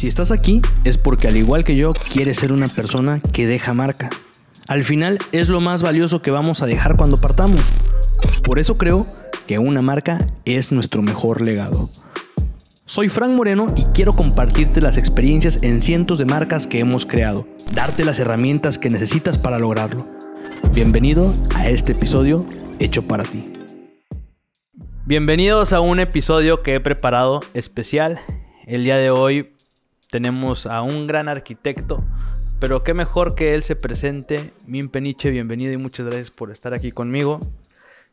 Si estás aquí es porque al igual que yo quieres ser una persona que deja marca. Al final es lo más valioso que vamos a dejar cuando partamos. Por eso creo que una marca es nuestro mejor legado. Soy Frank Moreno y quiero compartirte las experiencias en cientos de marcas que hemos creado, darte las herramientas que necesitas para lograrlo. Bienvenido a este episodio hecho para ti. Bienvenidos a un episodio que he preparado especial. El día de hoy tenemos a un gran arquitecto, pero qué mejor que él se presente. Min Peniche, bienvenido y muchas gracias por estar aquí conmigo.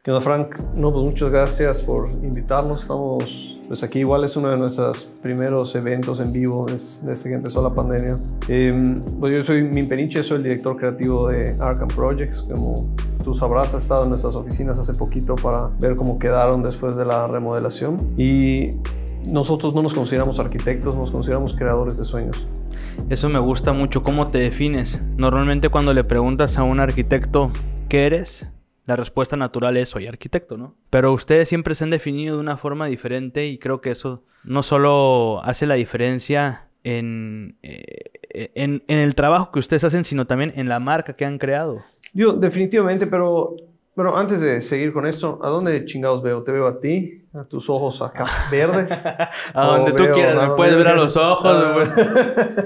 ¿Qué Frank? No, pues muchas gracias por invitarnos. Estamos, pues aquí igual es uno de nuestros primeros eventos en vivo desde que empezó la pandemia. Em, pues yo soy Min Peniche, soy el director creativo de Arkham Projects, como tú sabrás, ha estado en nuestras oficinas hace poquito para ver cómo quedaron después de la remodelación. Y nosotros no nos consideramos arquitectos, nos consideramos creadores de sueños. Eso me gusta mucho, cómo te defines. Normalmente cuando le preguntas a un arquitecto, ¿qué eres? La respuesta natural es soy arquitecto, ¿no? Pero ustedes siempre se han definido de una forma diferente y creo que eso no solo hace la diferencia en, eh, en, el trabajo que ustedes hacen, sino también en la marca que han creado. Yo, definitivamente, pero bueno, antes de seguir con esto, ¿a dónde chingados veo? ¿Te veo a ti? ¿A tus ojos acá verdes? a donde tú quieras, me puedes ver a los ojos. Ah,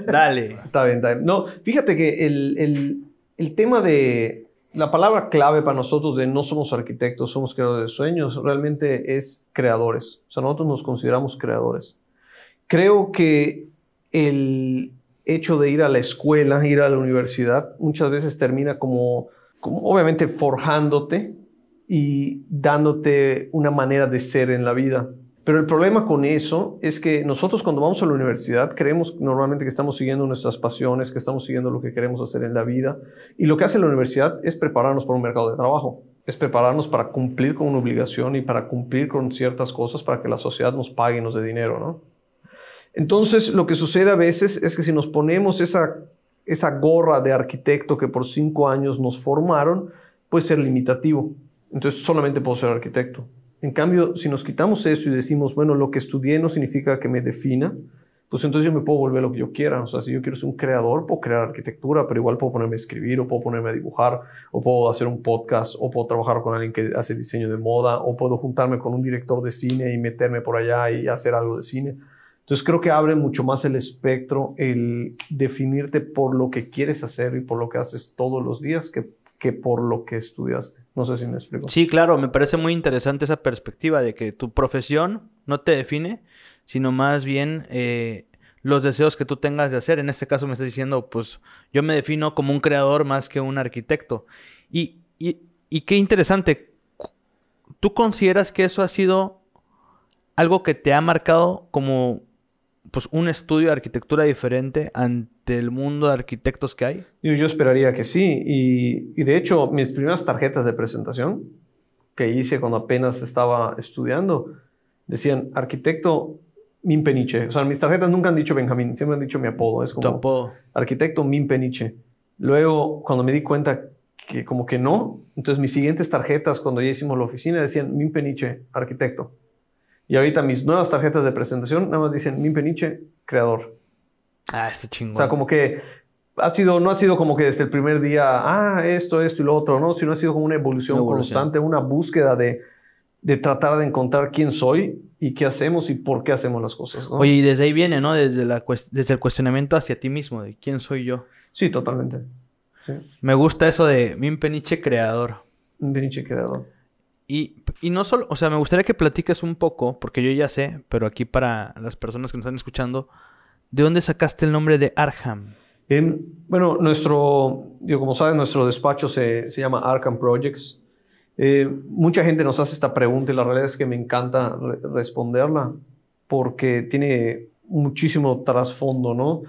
dale. Está bien, está bien. No, fíjate que el, el, el, tema de la palabra clave para nosotros de no somos arquitectos, somos creadores de sueños, realmente es creadores. O sea, nosotros nos consideramos creadores. Creo que el hecho de ir a la escuela, ir a la universidad, muchas veces termina como obviamente forjándote y dándote una manera de ser en la vida. Pero el problema con eso es que nosotros cuando vamos a la universidad creemos normalmente que estamos siguiendo nuestras pasiones, que estamos siguiendo lo que queremos hacer en la vida. Y lo que hace la universidad es prepararnos para un mercado de trabajo, es prepararnos para cumplir con una obligación y para cumplir con ciertas cosas para que la sociedad nos pague y nos dé dinero, ¿no? Entonces, lo que sucede a veces es que si nos ponemos esa esa gorra de arquitecto que por cinco años nos formaron puede ser limitativo. Entonces solamente puedo ser arquitecto. En cambio, si nos quitamos eso y decimos, bueno, lo que estudié no significa que me defina, pues entonces yo me puedo volver lo que yo quiera. O sea, si yo quiero ser un creador, puedo crear arquitectura, pero igual puedo ponerme a escribir, o puedo ponerme a dibujar, o puedo hacer un podcast, o puedo trabajar con alguien que hace diseño de moda, o puedo juntarme con un director de cine y meterme por allá y hacer algo de cine. Entonces creo que abre mucho más el espectro el definirte por lo que quieres hacer y por lo que haces todos los días que, por lo que estudiaste. No sé si me explico. Sí, claro, me parece muy interesante esa perspectiva de que tu profesión no te define, sino más bien eh, los deseos que tú tengas de hacer. En este caso me estás diciendo, pues yo me defino como un creador más que un arquitecto. Y, y qué interesante, ¿tú consideras que eso ha sido algo que te ha marcado como pues un estudio de arquitectura diferente ante el mundo de arquitectos que hay? Yo, esperaría que sí. Y, de hecho, mis primeras tarjetas de presentación que hice cuando apenas estaba estudiando, decían arquitecto Min Peniche. O sea, mis tarjetas nunca han dicho Benjamín, siempre han dicho mi apodo. Es como apodo? arquitecto Min Peniche. Luego, cuando me di cuenta que como que no, entonces mis siguientes tarjetas cuando ya hicimos la oficina decían Min Peniche, arquitecto. Y ahorita mis nuevas tarjetas de presentación nada más dicen Peniche, creador. Ah, está chingón. O sea, como que ha sido, no ha sido como que desde el primer día, ah, esto, esto y lo otro, no, sino ha sido como una evolución, constante, una búsqueda de, tratar de encontrar quién soy y qué hacemos y por qué hacemos las cosas. ¿no? Oye, y desde ahí viene, ¿no? Desde, la, desde el cuestionamiento hacia ti mismo, de quién soy yo. Sí, totalmente. Me gusta eso de mi Peniche creador. Peniche creador. Y, y, no solo, o sea, me gustaría que platiques un poco, porque yo ya sé, pero aquí para las personas que nos están escuchando, ¿de dónde sacaste el nombre de Arkham? en bueno, nuestro, yo como sabes, nuestro despacho se, llama Arkham Projects. Eh, mucha gente nos hace esta pregunta y la realidad es que me encanta responderla porque tiene muchísimo trasfondo, ¿no?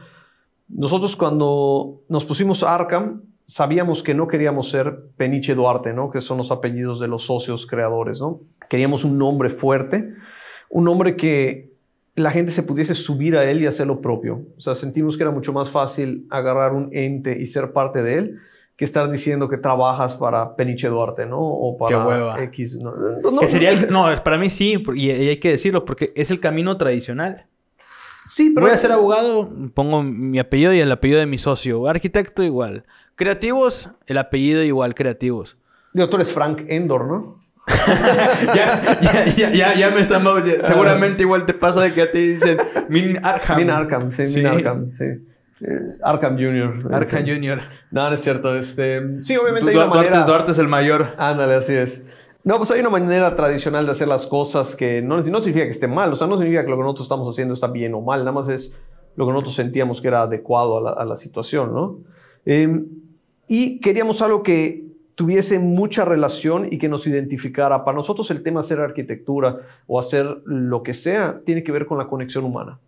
Nosotros cuando nos pusimos Arkham, sabíamos que no queríamos ser Peniche Duarte, ¿no? Que son los apellidos de los socios creadores, ¿no? Queríamos un nombre fuerte, un nombre que la gente se pudiese subir a él y hacer lo propio. O sea, sentimos que era mucho más fácil agarrar un ente y ser parte de él que estar diciendo que trabajas para Peniche Duarte, ¿no? O para X. ¿no? que sería para mí sí, y hay que decirlo, porque es el camino tradicional. Sí, pero... Voy a ser abogado, pongo mi apellido y el apellido de mi socio. Arquitecto igual. Creativos, el apellido igual, creativos. Yo tú eres Frank Endor, ¿no? ya, ya, ya, ya, me Seguramente ah. igual te pasa de que a ti dicen Min Arkham. Min Arkham, sí, Arkham, sí. Eh, Arkham Junior. Arkham Junior. No, no es cierto. Este, sí, obviamente hay una manera... Duarte es el mayor. Ándale, así es. No, pues hay una manera tradicional de hacer las cosas que no, significa que esté mal, o sea, no significa que lo que nosotros estamos haciendo está bien o mal, nada más es lo que nosotros sentíamos que era adecuado a la, a la situación, ¿no? Em, y queríamos algo que tuviese mucha relación y que nos identificara. Para nosotros el tema de hacer arquitectura o hacer lo que sea tiene que ver con la conexión humana.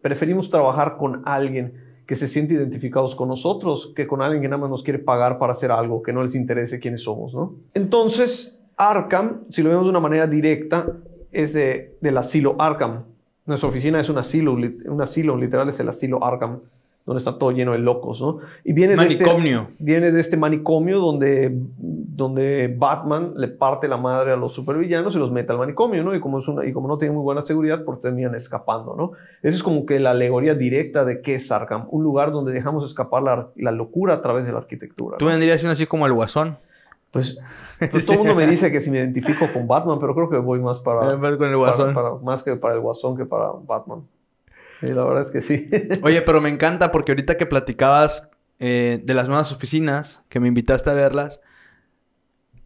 Preferimos trabajar con alguien que se siente identificados con nosotros que con alguien que nada más nos quiere pagar para hacer algo, que no les interese quiénes somos. Entonces, Arkham, si lo vemos de una manera directa, es de, del asilo Arkham. Nuestra oficina es un asilo, un asilo, literal es el asilo Arkham donde está todo lleno de locos, ¿no? Y viene de este viene de este manicomio donde donde Batman le parte la madre a los supervillanos y los mete al manicomio, ¿no? Y como es una, y como no tiene muy buena seguridad, pues terminan escapando, ¿no? Esa es como que la alegoría directa de qué es Arkham, un lugar donde dejamos escapar la, locura a través de la arquitectura. Tú vendrías siendo así como el Guasón. Pues, pues, todo el mundo me dice que si me identifico con Batman, pero creo que voy más para, con el guasón. más que para el Guasón que para Batman. Sí, la verdad es que sí. Oye, pero me encanta porque ahorita que platicabas eh, de las nuevas oficinas, que me invitaste a verlas,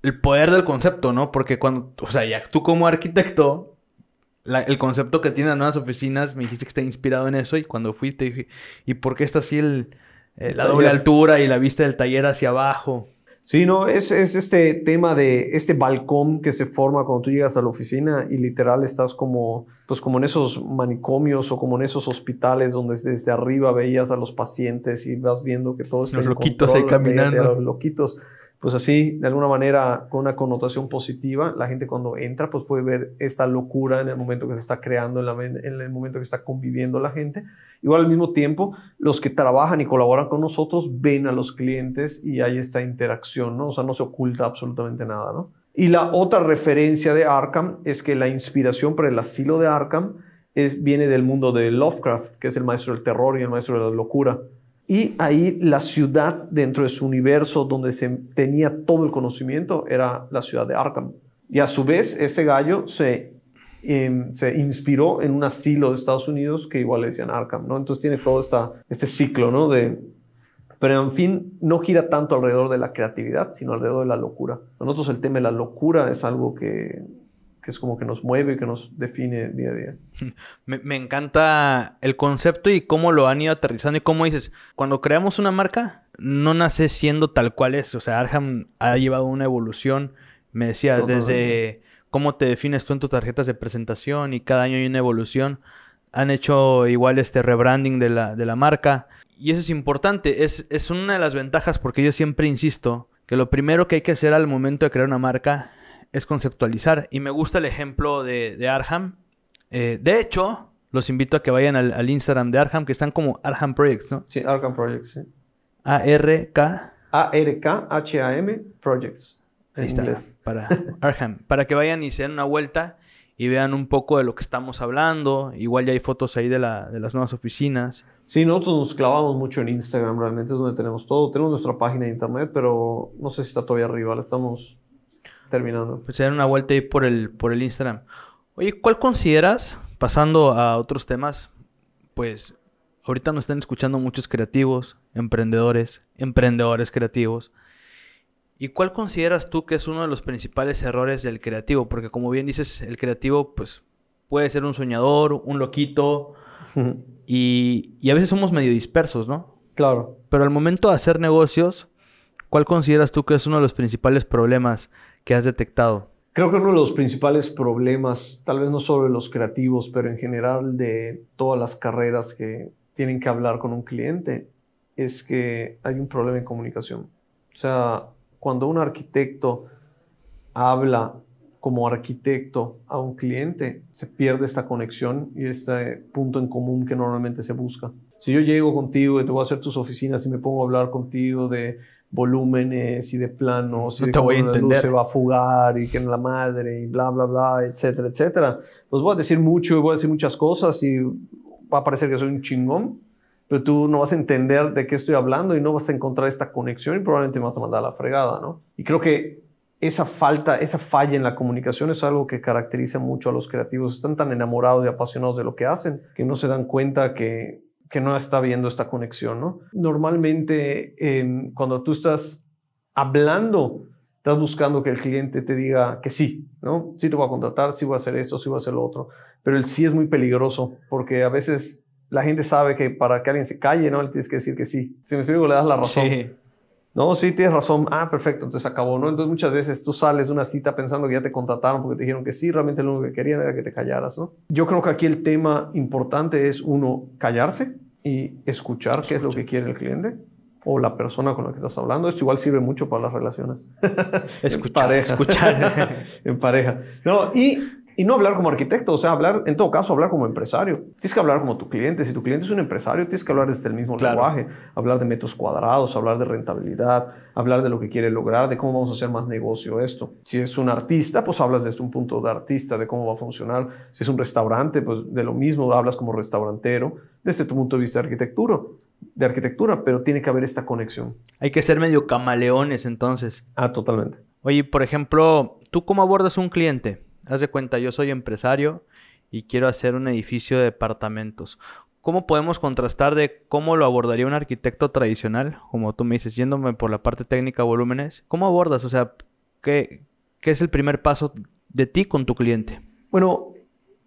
el poder del concepto, ¿no? Porque cuando, o sea, ya tú como arquitecto, el concepto que tienen las nuevas oficinas, me dijiste que está inspirado en eso y cuando fui te dije, ¿y por qué está así eh, la doble altura y la vista del taller hacia abajo? Sí, no, es, es, este tema de este balcón que se forma cuando tú llegas a la oficina y literal estás como, pues como en esos manicomios o como en esos hospitales donde desde arriba veías a los pacientes y vas viendo que todos... Los loquitos ahí caminando. Los loquitos pues así, de alguna manera, con una connotación positiva, la gente cuando entra, pues puede ver esta locura en el momento que se está creando, en, el momento que está conviviendo la gente. Igual al mismo tiempo, los que trabajan y colaboran con nosotros ven a los clientes y hay esta interacción, ¿no? O sea, no se oculta absolutamente nada, ¿no? Y la otra referencia de Arkham es que la inspiración para el asilo de Arkham es, viene del mundo de Lovecraft, que es el maestro del terror y el maestro de la locura. Y ahí la ciudad dentro de su universo donde se tenía todo el conocimiento era la ciudad de Arkham. Y a su vez, ese gallo se, em, se inspiró en un asilo de Estados Unidos que igual le decían Arkham, ¿no? Entonces tiene todo esta, este ciclo, ¿no? De, pero en fin, no gira tanto alrededor de la creatividad, sino alrededor de la locura. Para nosotros el tema de la locura es algo que que es como que nos mueve, que nos define día a día. Me, encanta el concepto y cómo lo han ido aterrizando y cómo dices, cuando creamos una marca, no nace siendo tal cual es. O sea, Arham ha llevado una evolución, me decías, desde cómo te defines tú en tus tarjetas de presentación y cada año hay una evolución. Han hecho igual este rebranding de la, marca. Y eso es importante, es, es una de las ventajas porque yo siempre insisto que lo primero que hay que hacer al momento de crear una marca es conceptualizar. Y me gusta el ejemplo de, Arham. Eh, de hecho, los invito a que vayan al, Instagram de Arham, que están como Arham Projects, ¿no? Sí, Arham Projects, sí. A-R-K. A-R-K-H-A-M Projects. Ahí está, para Arham. Para que vayan y se den una vuelta y vean un poco de lo que estamos hablando. Igual ya hay fotos ahí de, la, de las nuevas oficinas. Sí, nosotros nos clavamos mucho en Instagram, realmente es donde tenemos todo. Tenemos nuestra página de internet, pero no sé si está todavía arriba, la estamos terminado. Pues se una vuelta ahí por el, por el Instagram. Oye, ¿cuál consideras, pasando a otros temas, pues ahorita nos están escuchando muchos creativos, emprendedores, emprendedores creativos. ¿Y cuál consideras tú que es uno de los principales errores del creativo? Porque como bien dices, el creativo pues puede ser un soñador, un loquito y, y a veces somos medio dispersos, ¿no? Claro. Pero al momento de hacer negocios, ¿cuál consideras tú que es uno de los principales problemas has detectado? Creo que uno de los principales problemas, tal vez no solo de los creativos, pero en general de todas las carreras que tienen que hablar con un cliente, es que hay un problema en comunicación. O sea, cuando un arquitecto habla como arquitecto a un cliente, se pierde esta conexión y este punto en común que normalmente se busca. Si yo llego contigo y te voy a hacer tus oficinas y me pongo a hablar contigo de volúmenes y de planos y de cómo la luz se va a fugar y que en la madre y bla, bla, bla, etcétera, etcétera. Pues voy a decir mucho y voy a decir muchas cosas y va a parecer que soy un chingón, pero tú no vas a entender de qué estoy hablando y no vas a encontrar esta conexión y probablemente me vas a mandar a la fregada, ¿no? Y creo que esa falta, esa falla en la comunicación es algo que caracteriza mucho a los creativos. Están tan enamorados y apasionados de lo que hacen que no se dan cuenta que que no está viendo esta conexión, ¿no? Normalmente, em, cuando tú estás hablando, estás buscando que el cliente te diga que sí, ¿no? Sí te voy a contratar, sí voy a hacer esto, sí voy a hacer lo otro. Pero el sí es muy peligroso porque a veces la gente sabe que para que alguien se calle, ¿no? Le tienes que decir que sí. Si me explico, le das la razón. Sí. No, sí, tienes razón. Ah, perfecto, entonces acabó, ¿no? Entonces muchas veces tú sales de una cita pensando que ya te contrataron porque te dijeron que sí, realmente lo único que querían era que te callaras, ¿no? Yo creo que aquí el tema importante es, uno, callarse y escuchar qué es lo que quiere el cliente o la persona con la que estás hablando. Esto igual sirve mucho para las relaciones. Escuchar. en pareja. Escuchar. en pareja. No, y y no hablar como arquitecto, o sea, hablar, en todo caso, hablar como empresario. Tienes que hablar como tu cliente. Si tu cliente es un empresario, tienes que hablar desde el mismo lenguaje. Hablar de metros cuadrados, hablar de rentabilidad, hablar de lo que quiere lograr, de cómo vamos a hacer más negocio esto. Si es un artista, pues hablas desde un punto de artista, de cómo va a funcionar. Si es un restaurante, pues de lo mismo hablas como restaurantero, desde tu punto de vista de arquitectura de arquitectura, pero tiene que haber esta conexión. Hay que ser medio camaleones entonces. Ah, totalmente. Oye, por ejemplo, ¿tú cómo abordas a un cliente? haz de cuenta, yo soy empresario y quiero hacer un edificio de departamentos. ¿Cómo podemos contrastar de cómo lo abordaría un arquitecto tradicional? Como tú me dices, yéndome por la parte técnica, volúmenes. ¿Cómo abordas? O sea, ¿qué, qué es el primer paso de ti con tu cliente? Bueno,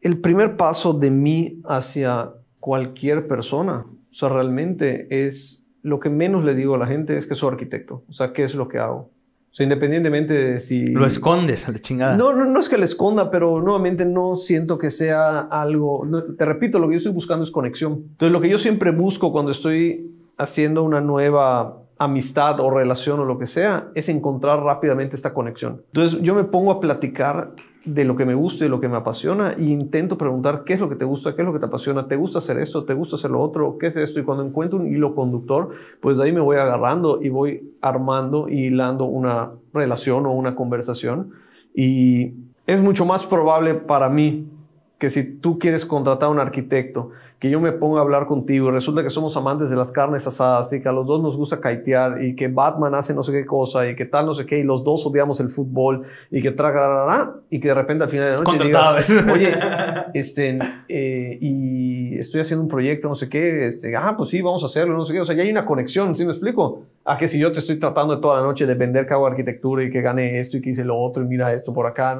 el primer paso de mí hacia cualquier persona, o sea, realmente es lo que menos le digo a la gente es que soy arquitecto. O sea, ¿qué es lo que hago? O sea, independientemente de si... Lo escondes a la chingada. No, no, no es que lo esconda, pero nuevamente no siento que sea algo... te repito, lo que yo estoy buscando es conexión. Entonces, lo que yo siempre busco cuando estoy haciendo una nueva amistad o relación o lo que sea, es encontrar rápidamente esta conexión. Entonces yo me pongo a platicar de lo que me gusta y de lo que me apasiona e intento preguntar qué es lo que te gusta, qué es lo que te apasiona, te gusta hacer esto, te gusta hacer lo otro, qué es esto y cuando encuentro un hilo conductor, pues de ahí me voy agarrando y voy armando y hilando una relación o una conversación y es mucho más probable para mí que si tú quieres contratar a un arquitecto que yo me ponga a hablar contigo, y resulta que somos amantes de las carnes asadas y que a los dos nos gusta caitear y que Batman hace no sé qué cosa y que tal no sé qué y los dos odiamos el fútbol y que tragará y que de repente al final de la noche digas, oye, este, eh, y estoy haciendo un proyecto, no sé qué, este, ah, pues sí, vamos a hacerlo, no sé qué, o sea, ya hay una conexión, ¿sí me explico? A que si yo te estoy tratando de toda la noche de vender que hago arquitectura y que gane esto y que hice lo otro y mira esto por acá,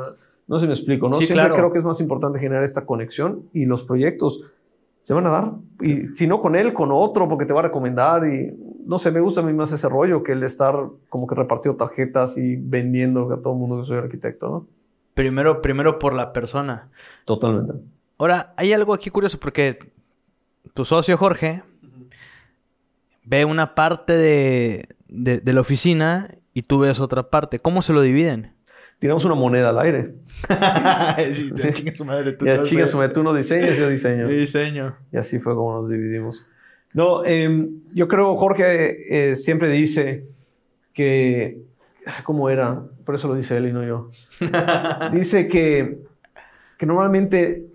no, sé se me explico, ¿no? Sí, creo que es más importante generar esta conexión y los proyectos se van a dar. Y si no con él, con otro, porque te va a recomendar. Y no sé, me gusta a mí más ese rollo que el estar como que repartiendo tarjetas y vendiendo a todo el mundo que soy arquitecto, ¿no? Primero, primero por la persona. Totalmente. Ahora, hay algo aquí curioso porque tu socio Jorge ve una parte de, de la oficina y tú ves otra parte. ¿Cómo se lo dividen? tiramos una moneda al aire. sí, su madre. Tú ya Tú no diseñas, yo diseño. Yo diseño. Y así fue como nos dividimos. No, em, yo creo, Jorge eh, siempre dice que... Ah, ¿Cómo era? Por eso lo dice él y no yo. dice que, que normalmente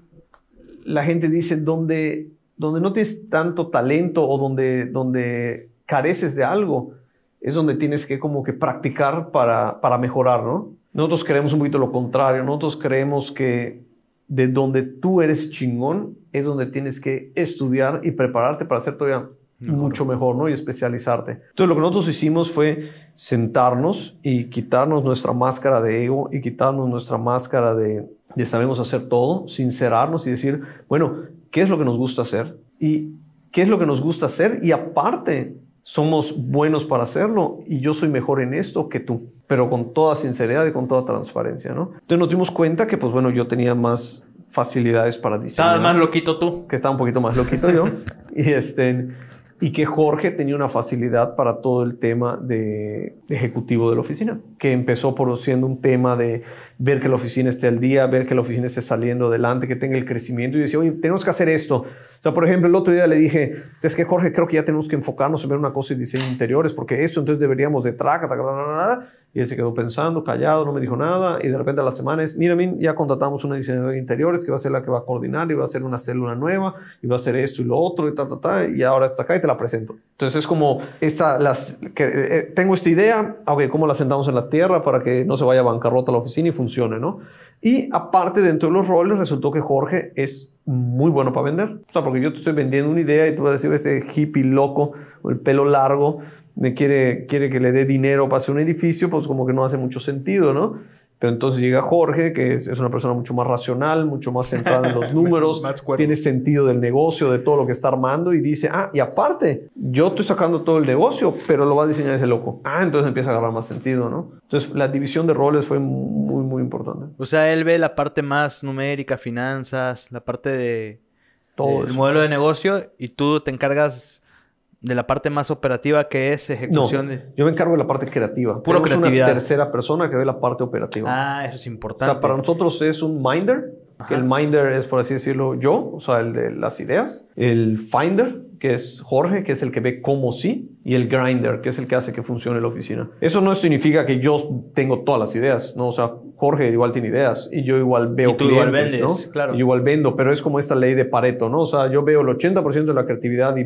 la gente dice donde, donde no tienes tanto talento o donde, donde careces de algo, es donde tienes que como que practicar para, para mejorar, ¿no? Nosotros creemos un poquito lo contrario. Nosotros creemos que de donde tú eres chingón es donde tienes que estudiar y prepararte para hacer todavía mucho mejor, ¿no? Y especializarte. Entonces, lo que nosotros hicimos fue sentarnos y quitarnos nuestra máscara de ego y quitarnos nuestra máscara de, de sabemos hacer todo, sincerarnos y decir, bueno, ¿qué es lo que nos gusta hacer? Y qué es lo que nos gusta hacer y aparte somos buenos para hacerlo y yo soy mejor en esto que tú, pero con toda sinceridad y con toda transparencia, ¿no? Entonces nos dimos cuenta que, pues bueno, yo tenía más facilidades para diseñar. Estaba más loquito tú. Que estaba un poquito más loquito yo. y este, y que Jorge tenía una facilidad para todo el tema de, ejecutivo de la oficina, que empezó por siendo un tema de ver que la oficina esté al día, ver que la oficina esté saliendo adelante, que tenga el crecimiento. Y decía, oye, tenemos que hacer esto. O sea, por ejemplo, el otro día le dije, es que Jorge, creo que ya tenemos que enfocarnos en ver una cosa de diseño interiores, porque esto entonces deberíamos de traca, Y él se quedó pensando, callado, no me dijo nada. Y de repente a las semanas mira, mira, ya contratamos una diseñadora de interiores que va a ser la que va a coordinar y va a ser una célula nueva y va a hacer esto y lo otro y Y ahora está acá y te la presento. Entonces es como, esta, las, que, eh, tengo esta idea, aunque ¿cómo la sentamos en la tierra para que no se vaya a bancarrota la oficina y funcione? ¿no? Y aparte, dentro de los roles, resultó que Jorge es muy bueno para vender. O sea, porque yo te estoy vendiendo una idea y tú vas a decir, este hippie loco, el pelo largo, me quiere, quiere que le dé dinero para hacer un edificio, pues como que no hace mucho sentido, ¿no? Pero entonces llega Jorge, que es, una persona mucho más racional, mucho más centrada en los números, tiene sentido del negocio, de todo lo que está armando y dice, ah, y aparte, yo estoy sacando todo el negocio, pero lo va a diseñar ese loco. Ah, entonces empieza a agarrar más sentido, ¿no? Entonces la división de roles fue muy, muy importante. O sea, él ve la parte más numérica, finanzas, la parte de... Todo el modelo de negocio y tú te encargas de la parte más operativa que es ejecución. No, yo me encargo de la parte creativa. Puro creatividad. una tercera persona que ve la parte operativa. Ah, eso es importante. O sea, para nosotros es un minder el minder es, por así decirlo, yo, o sea, el de las ideas, el finder, que es Jorge, que es el que ve cómo sí, y el grinder, que es el que hace que funcione la oficina. Eso no significa que yo tengo todas las ideas, ¿no? O sea, Jorge igual tiene ideas y yo igual veo clientes, igual ¿no? Claro. Y igual vendo, pero es como esta ley de Pareto, ¿no? O sea, yo veo el 80% de la creatividad y,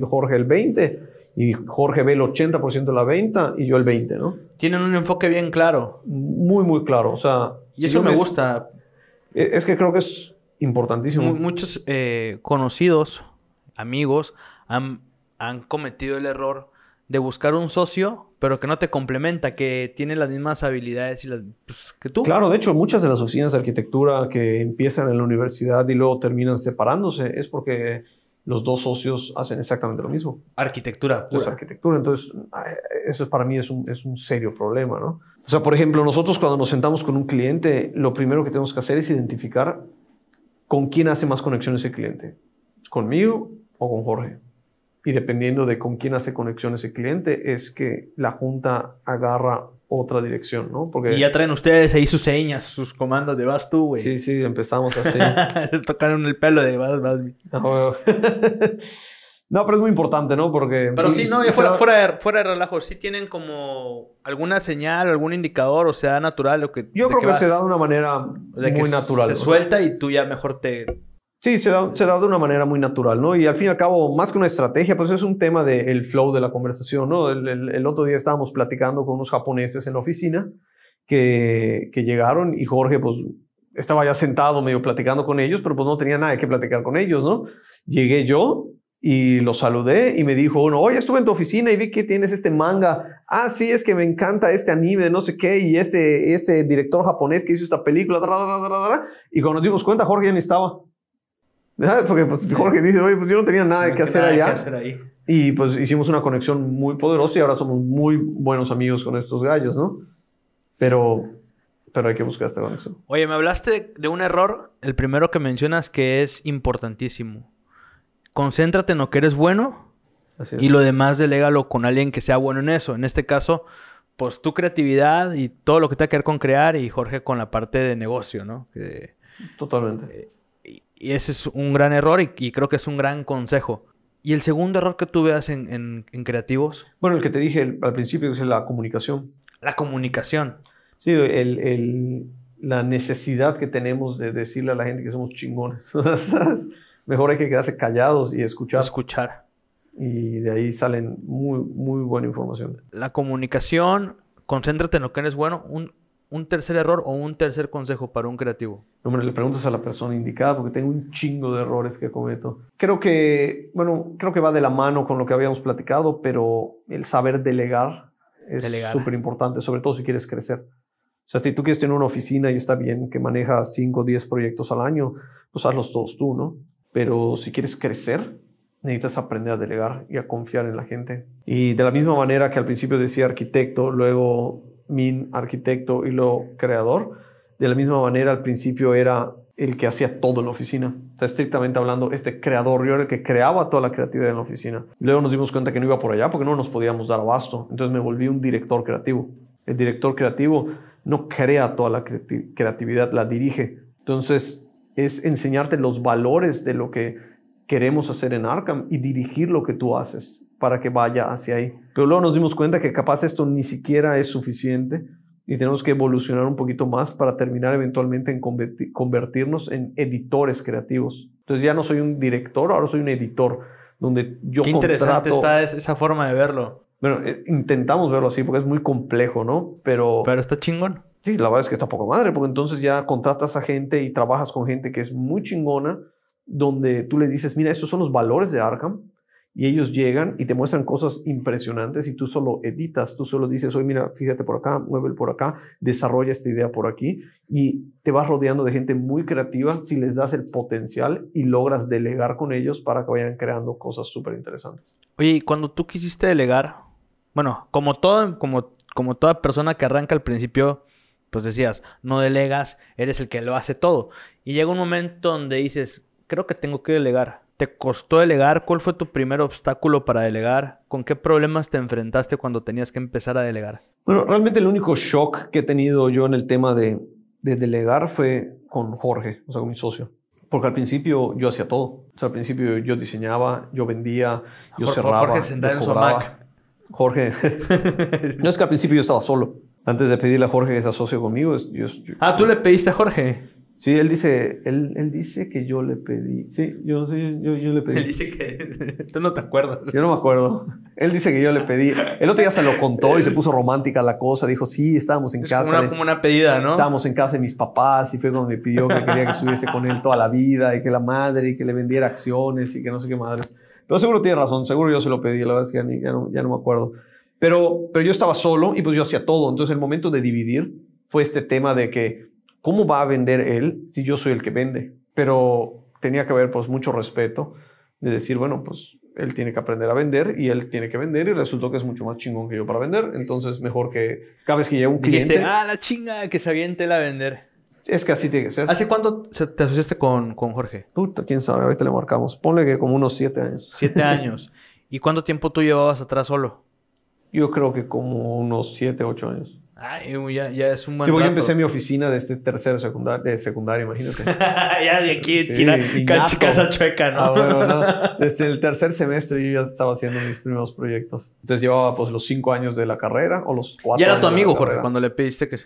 Jorge el 20%, y Jorge ve el 80% de la venta y yo el 20%, ¿no? Tienen un enfoque bien claro. Muy, muy claro. O sea... Y eso me gusta eh, es que creo que es importantísimo. Muchos eh, conocidos, amigos, han, cometido el error de buscar un socio, pero que no te complementa, que tiene las mismas habilidades y las, pues, que tú. Claro, de hecho, muchas de las oficinas de arquitectura que empiezan en la universidad y luego terminan separándose es porque los dos socios hacen exactamente lo mismo. Arquitectura. Entonces, ah, eso para mí es un, es un serio problema, ¿no? O sea, por ejemplo, nosotros cuando nos sentamos con un cliente, lo primero que tenemos que hacer es identificar con quién hace más conexión ese cliente, conmigo o con Jorge. Y dependiendo de con quién hace conexión ese cliente, es que la junta agarra otra dirección, ¿no? Porque... Y ya traen ustedes ahí sus señas, sus comandos de vas tú, güey. Sí, sí, empezamos así. Se tocaron el pelo de vas, vas. Ah, No, pero es muy importante, ¿no? Porque... Pero sí, no, fuera, fuera, de, relajo, sí tienen como alguna señal, algún indicador, o sea, natural lo que... Yo creo que, se da de una manera muy natural. Se suelta y tú ya mejor te... Sí, se da, se da, de una manera muy natural, ¿no? Y al fin y al cabo, más que una estrategia, pues es un tema del flow de la conversación, ¿no? El, el, el, otro día estábamos platicando con unos japoneses en la oficina que, que llegaron y Jorge, pues, estaba ya sentado medio platicando con ellos, pero pues no tenía nada que platicar con ellos, ¿no? Llegué yo y lo saludé y me dijo uno, oye, estuve en tu oficina y vi que tienes este manga. Ah, sí, es que me encanta este anime de no sé qué y este, este director japonés que hizo esta película. y cuando nos dimos cuenta, Jorge ya ni estaba. Porque pues, Jorge dice, oye, pues yo no tenía nada, que, hacer allá. Y pues hicimos una conexión muy poderosa y ahora somos muy buenos amigos con estos gallos, ¿no? Pero, pero hay que buscar esta conexión. Oye, me hablaste de un error, el primero que mencionas que es importantísimo concéntrate en lo que eres bueno y lo demás delégalo con alguien que sea bueno en eso. En este caso, pues tu creatividad y todo lo que te que ver con crear y Jorge con la parte de negocio, ¿no? Totalmente. Eh, y ese es un gran error y, creo que es un gran consejo. ¿Y el segundo error que tú veas en, creativos? Bueno, el que te dije al principio es la comunicación. La comunicación. Sí, el, la necesidad que tenemos de decirle a la gente que somos chingones. mejor hay que quedarse callados y escuchar. Escuchar. Y de ahí salen muy, muy buena información. La comunicación, concéntrate en lo que eres bueno. Un, un tercer error o un tercer consejo para un creativo? Hombre, le preguntas a la persona indicada porque tengo un chingo de errores que cometo. Creo que, bueno, creo que va de la mano con lo que habíamos platicado, pero el saber delegar es súper importante, sobre todo si quieres crecer. O sea, si tú quieres tener una oficina y está bien que maneja 5 o 10 proyectos al año, pues hazlos todos tú, ¿no? pero si quieres crecer, necesitas aprender a delegar y a confiar en la gente. Y de la misma manera que al principio decía arquitecto, luego min arquitecto y luego creador, de la misma manera al principio era el que hacía todo en la oficina. está estrictamente hablando, este creador, yo era el que creaba toda la creatividad en la oficina. Luego nos dimos cuenta que no iba por allá porque no nos podíamos dar abasto. Entonces me volví un director creativo. El director creativo no crea toda la creatividad, la dirige. Entonces es enseñarte los valores de lo que queremos hacer en Arkham y dirigir lo que tú haces para que vaya hacia ahí. Pero luego nos dimos cuenta que capaz esto ni siquiera es suficiente y tenemos que evolucionar un poquito más para terminar eventualmente en convertirnos en editores creativos. Entonces ya no soy un director, ahora soy un editor, donde yo Qué interesante está esa forma de verlo. Bueno, eh, intentamos verlo así porque es muy complejo, ¿no? Pero... Pero está chingón. Sí, la verdad es que está poco madre, porque entonces ya contratas a gente y trabajas con gente que es muy chingona, donde tú le dices, mira, estos son los valores de Arkham, y ellos llegan y te muestran cosas impresionantes y tú solo editas, tú solo dices, oye, mira, fíjate por acá, mueve por acá, desarrolla esta idea por aquí y te vas rodeando de gente muy creativa si les das el potencial y logras delegar con ellos para que vayan creando cosas súper interesantes. Oye, y cuando tú quisiste delegar, bueno, como, todo, como, como toda persona que arranca al principio, pues decías, no delegas, eres el que lo hace todo. Y llega un momento donde dices, creo que tengo que delegar. ¿Te costó delegar? ¿Cuál fue tu primer obstáculo para delegar? ¿Con qué problemas te enfrentaste cuando tenías que empezar a delegar? Bueno, realmente el único shock que he tenido yo en el tema de, delegar fue con Jorge, o sea, con mi socio. Porque al principio yo hacía todo. O sea, al principio yo diseñaba, yo vendía, yo cerraba. Jorge Jorge. no es que al principio yo estaba solo. Antes de pedirle a Jorge que se asocie conmigo, yo, ah, tú le pediste a Jorge. Sí, él dice, él, él dice que yo le pedí. Sí, yo, yo, yo le pedí. Él dice que tú no te acuerdas. Yo no me acuerdo. Él dice que yo le pedí. El otro día se lo contó y se puso romántica la cosa. Dijo, sí, estábamos en casa. Como una, como una pedida, ¿no? Estábamos en casa de mis papás y fue cuando me pidió que quería que estuviese con él toda la vida y que la madre y que le vendiera acciones y que no sé qué madres. Pero seguro tiene razón, seguro yo se lo pedí. La verdad es que ya, no, ya no me acuerdo. Pero, yo estaba solo y pues yo hacía todo. Entonces el momento de dividir fue este tema de que, ¿cómo va a vender él si yo soy el que vende? Pero tenía que haber pues mucho respeto de decir, bueno, pues él tiene que aprender a vender y él tiene que vender y resultó que es mucho más chingón que yo para vender. Entonces, mejor que cada vez que llega un cliente... ah, la chinga, que se aviente a vender. Es que así tiene que ser. ¿Hace cuánto te asociaste con, con Jorge? Puta, quién sabe, ahorita le marcamos. Ponle que como unos siete años. Siete años. ¿Y cuánto tiempo tú llevabas atrás solo? yo creo que como unos 7, 8 años. Ay, ah, eh, ya, es un buen Sí, voy, yo empecé mi oficina desde este tercero secundario, de secundaria, imagínate. ya de aquí, tira, casa ¿no? Ah, desde el tercer semestre yo ya estaba haciendo mis primeros proyectos. Entonces llevaba pues los 5 años de la carrera o los cuatro. ¿Ya era tu amigo, Jorge, cuando le pediste que...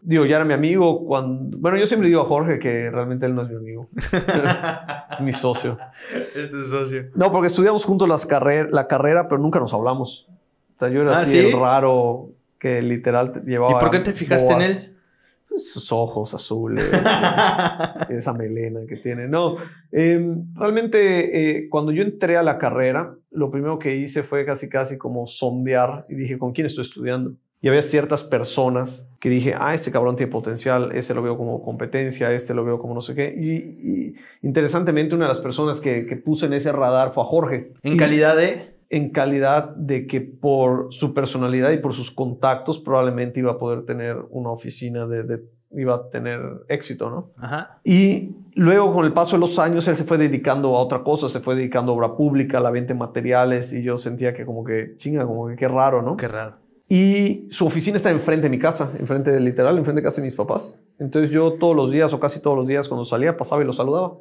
Digo, ya era mi amigo cuando... Bueno, yo siempre digo a Jorge que realmente él no es mi amigo. es mi socio. Es tu socio. No, porque estudiamos juntos las carrer la carrera, pero nunca nos hablamos yo era ah, así el raro que literal llevaba. ¿Y por qué te fijaste en él? Pues, sus ojos azules, y eh, esa melena que tiene. No, em, realmente eh, cuando yo entré a la carrera, lo primero que hice fue casi casi como sondear y dije, ¿con quién estoy estudiando? Y había ciertas personas que dije, ah, este cabrón tiene potencial, Ese lo veo como competencia, este lo veo como no sé qué. Y, interesantemente, una de las personas que, que puse en ese radar fue a Jorge. ¿En calidad de? en calidad de que por su personalidad y por sus contactos probablemente iba a poder tener una oficina de, iba a tener éxito, ¿no? Ajá. Y luego con el paso de los años él se fue dedicando a otra cosa, se fue dedicando a obra pública, a la venta de materiales y yo sentía que como que chinga, como que qué raro, ¿no? Qué raro. Y su oficina está enfrente de mi casa, enfrente literal, enfrente de casa de mis papás. Entonces yo todos los días o casi todos los días cuando salía pasaba y lo saludaba.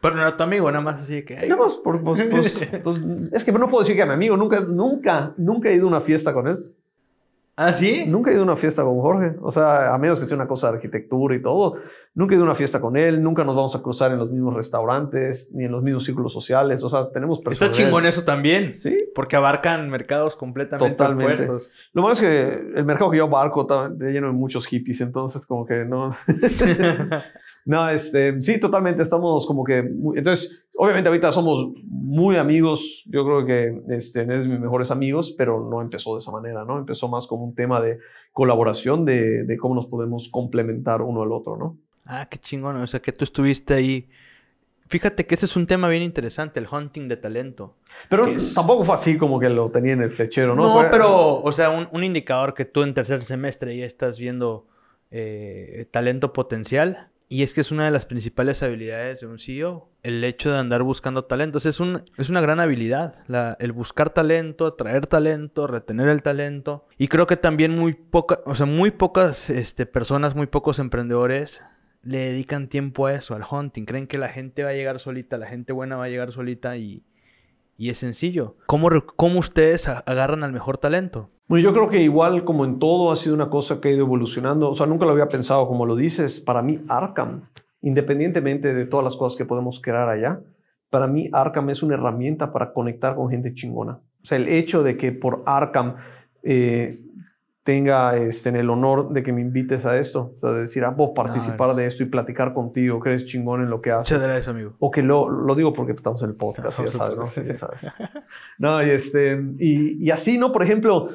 Pero no era tu amigo, nada más así que... Pues, pues, pues, pues, es que no puedo decir que era mi amigo, nunca, nunca, nunca he ido a una fiesta con él. ¿Ah, sí? Nunca he ido a una fiesta con Jorge. O sea, a menos que sea una cosa de arquitectura y todo. Nunca he ido a una fiesta con él, nunca nos vamos a cruzar en los mismos restaurantes, ni en los mismos círculos sociales. O sea, tenemos personas. Está chingón eso también. Sí. Porque abarcan mercados completamente Totalmente. Lo malo es que el mercado que yo abarco está lleno de muchos hippies, entonces como que no. no, este, sí, totalmente. Estamos como que. Muy, entonces, obviamente ahorita somos muy amigos. Yo creo que este, es mis mejores amigos, pero no empezó de esa manera, ¿no? Empezó más como un tema de colaboración, de, de cómo nos podemos complementar uno al otro, ¿no? Ah, qué chingón. O sea, que tú estuviste ahí. Fíjate que ese es un tema bien interesante, el hunting de talento. Pero tampoco fue así como que lo tenía en el flechero, ¿no? No, pero, o sea, un, indicador que tú en tercer semestre ya estás viendo eh, talento potencial. Y es que es una de las principales habilidades de un CEO, el hecho de andar buscando talento. Es, un, es una gran habilidad, el buscar talento, atraer talento, retener el talento. Y creo que también muy poca, o sea, muy pocas este, personas, muy pocos emprendedores le dedican tiempo a eso, al hunting. Creen que la gente va a llegar solita, la gente buena va a llegar solita y, y es sencillo. ¿Cómo, ¿Cómo, ustedes agarran al mejor talento? Pues yo creo que igual como en todo ha sido una cosa que ha ido evolucionando. O sea, nunca lo había pensado, como lo dices, para mí Arkham, independientemente de todas las cosas que podemos crear allá, para mí Arkham es una herramienta para conectar con gente chingona. O sea, el hecho de que por Arkham eh, tenga este, en el honor de que me invites a esto. O sea, de decir, ah, vos participar de esto y platicar contigo, que eres chingón en lo que haces. O que lo, digo porque estamos en el podcast, ah, ya sabes, ¿no? y, este, y, así, ¿no? Por ejemplo,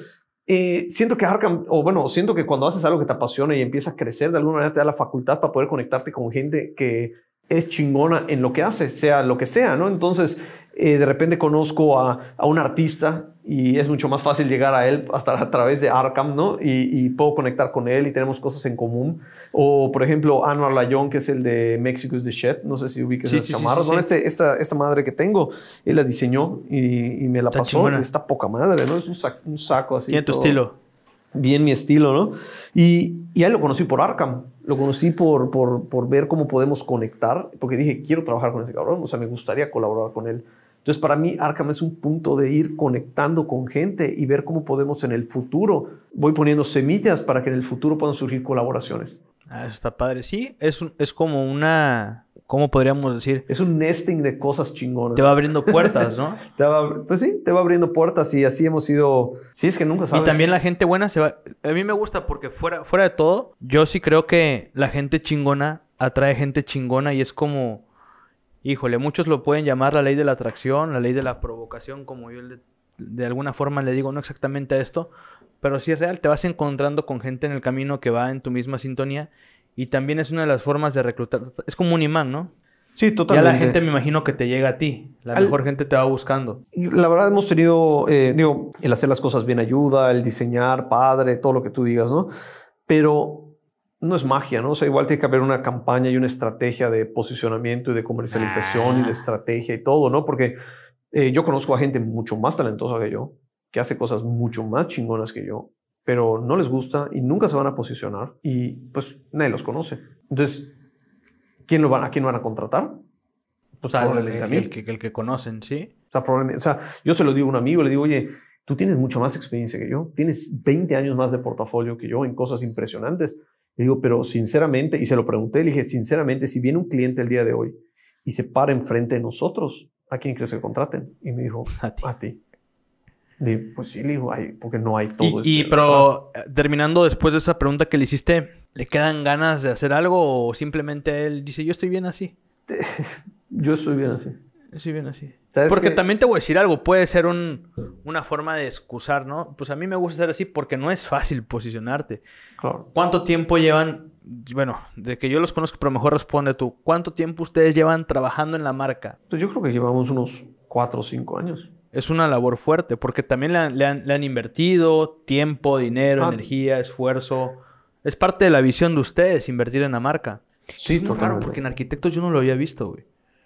eh, siento que Arkham, o bueno, siento que cuando haces algo que te apasiona y empiezas a crecer, de alguna manera te da la facultad para poder conectarte con gente que es chingona en lo que hace, sea lo que sea, ¿no? Entonces, eh, de repente conozco a, un artista y es mucho más fácil llegar a él hasta a través de Arkham, ¿no? Y, puedo conectar con él y tenemos cosas en común. O, por ejemplo, Anwar Layón, que es el de Mexico is the Shed no sé si ubiques sí, este, esta, madre que tengo, él la diseñó y, me la pasó. Chingona. Está poca madre, ¿no? Es un, saco así. Tiene tu estilo bien mi estilo, ¿no? Y, ahí lo conocí por Arkham, lo conocí por, por, ver cómo podemos conectar, porque dije, quiero trabajar con ese cabrón, o sea, me gustaría colaborar con él. Entonces, para mí, Arkham es un punto de ir conectando con gente y ver cómo podemos en el futuro, voy poniendo semillas para que en el futuro puedan surgir colaboraciones. Ah, está padre. Sí, es, es como una, ¿Cómo podríamos decir? Es un nesting de cosas chingonas. Te va abriendo puertas, ¿no? te va, pues sí, te va abriendo puertas y así hemos sido... Sí, es que nunca sabes. Y también la gente buena se va... A mí me gusta porque fuera, fuera de todo, yo sí creo que la gente chingona atrae gente chingona y es como... Híjole, muchos lo pueden llamar la ley de la atracción, la ley de la provocación, como yo de alguna forma le digo, no exactamente a esto, pero sí es real, te vas encontrando con gente en el camino que va en tu misma sintonía y también es una de las formas de reclutar. Es como un imán, ¿no? Sí, totalmente. Ya la gente me imagino que te llega a ti. La mejor gente te va buscando. La verdad hemos tenido, eh, digo, el hacer las cosas bien ayuda, el diseñar, padre, todo lo que tú digas, ¿no? Pero no es magia, ¿no? O sea, igual tiene que haber una campaña y una estrategia de posicionamiento y de comercialización y de ah. estrategia y todo, ¿no? Porque eh, yo conozco a gente mucho más talentosa que yo, que hace cosas mucho más chingonas que yo, pero no les gusta y nunca se van a posicionar y pues nadie los conoce. Entonces, ¿quién lo van, ¿a quién van a contratar? Pues el, que, conocen, sí. O sea, sea, yo se lo digo a un amigo, le digo, oye, tú tienes mucho más experiencia que yo, tienes 20 años más de portafolio que yo en cosas impresionantes. Le digo, pero sinceramente, y se lo pregunté, le dije, sinceramente, si viene un cliente el día de hoy y se para enfrente de nosotros, ¿a quién crees que contraten? Y me dijo, A ti pues sí, porque no hay todo. Este y, y pero terminando después de esa pregunta que le hiciste, ¿le quedan ganas de hacer algo o simplemente él dice, yo estoy bien así? yo estoy bien así. Estoy bien así. Porque también te voy a decir algo, puede ser una forma de excusar, ¿no? Pues a mí me gusta ser así porque no es fácil posicionarte. Claro. ¿Cuánto tiempo llevan, bueno, de que yo los conozco, pero mejor responde tú, ¿cuánto tiempo ustedes llevan trabajando en la marca? Pues yo creo que llevamos unos cuatro o cinco años es una labor fuerte, porque también le han, invertido tiempo, ah, dinero, ah. energía, esfuerzo. Es parte de la visión de ustedes invertir en la marca. Sí, claro, porque en arquitectos yo no lo había visto, güey.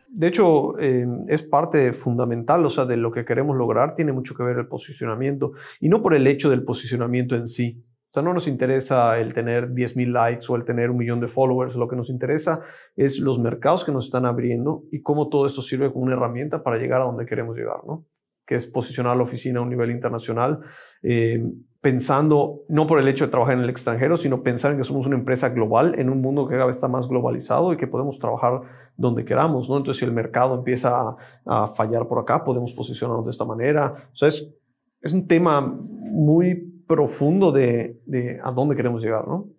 De hecho, em, es parte fundamental, o sea, de lo que queremos lograr tiene mucho que ver el posicionamiento, y no por el hecho del posicionamiento en sí. O sea, no nos interesa el tener 10.000 likes o el tener un millón de followers, lo que nos interesa es los mercados que nos están abriendo y cómo todo esto sirve como una herramienta para llegar a donde queremos llegar, ¿no? que es posicionar la oficina a un nivel internacional, eh, pensando no por el hecho de trabajar en el extranjero, sino pensar en que somos una empresa global en un mundo que cada vez está más globalizado y que podemos trabajar donde queramos, ¿no? Entonces, si el mercado empieza a, fallar por acá, podemos posicionarnos de esta manera. O sea, es, un tema muy profundo de, a dónde queremos llegar, ¿no?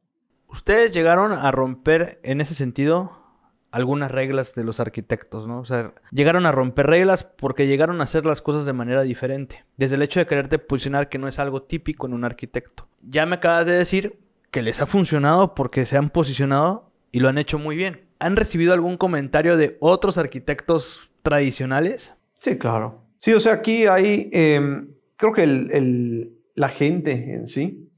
Ustedes llegaron a romper en ese sentido algunas reglas de los arquitectos, ¿no? O sea, llegaron a romper reglas porque llegaron a hacer las cosas de manera diferente. Desde el hecho de quererte posicionar que no es algo típico en un arquitecto. Ya me acabas de decir que les ha funcionado porque se han posicionado y lo han hecho muy bien. ¿Han recibido algún comentario de otros arquitectos tradicionales? Sí, claro. Sí, o sea, aquí hay, em, creo que la gente en sí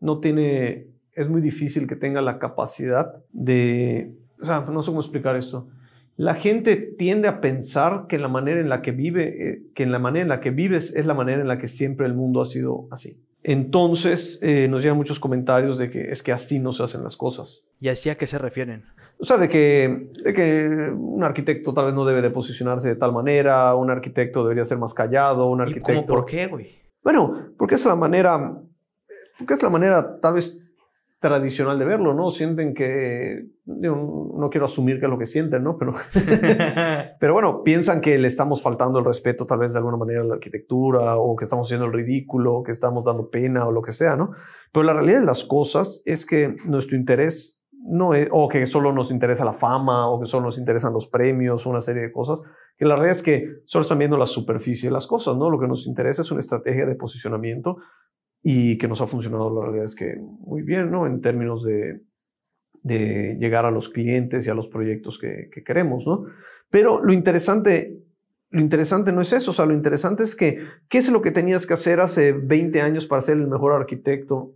no tiene, es muy difícil que tenga la capacidad de o sea, no sé cómo explicar esto. La gente tiende a pensar que la manera en la que vive, eh, que en la manera en la que vives es la manera en la que siempre el mundo ha sido así. Entonces eh, nos llegan muchos comentarios de que es que así no se hacen las cosas. ¿Y así a qué se refieren? O sea, de que, que un arquitecto tal vez no debe de posicionarse de tal manera, un arquitecto debería ser más callado, un arquitecto... ¿Y cómo, ¿Por qué, güey? Bueno, porque es la manera, porque es la manera tal vez tradicional de verlo, ¿no? Sienten que, no quiero asumir que es lo que sienten, ¿no? Pero, pero bueno, piensan que le estamos faltando el respeto tal vez de alguna manera a la arquitectura o que estamos haciendo el ridículo, que estamos dando pena o lo que sea, ¿no? Pero la realidad de las cosas es que nuestro interés no es, o que solo nos interesa la fama o que solo nos interesan los premios o una serie de cosas, que la realidad es que solo están viendo la superficie de las cosas, ¿no? Lo que nos interesa es una estrategia de posicionamiento y que nos ha funcionado la realidad es que muy bien, ¿no? En términos de, de llegar a los clientes y a los proyectos que, queremos, ¿no? Pero lo interesante, lo interesante no es eso, o sea, lo interesante es que, ¿qué es lo que tenías que hacer hace 20 años para ser el mejor arquitecto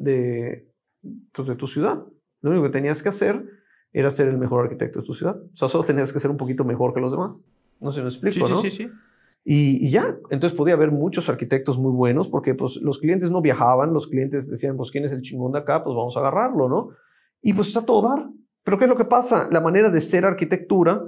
pues, de, tu ciudad? Lo único que tenías que hacer era ser el mejor arquitecto de tu ciudad. O sea, solo tenías que ser un poquito mejor que los demás. No sé si me explico, ¿no? Sí, sí, sí. Y, ya, entonces podía haber muchos arquitectos muy buenos porque pues, los clientes no viajaban, los clientes decían, pues quién es el chingón de acá, pues vamos a agarrarlo, ¿no? Y pues está todo dar. Pero ¿qué es lo que pasa? La manera de ser arquitectura,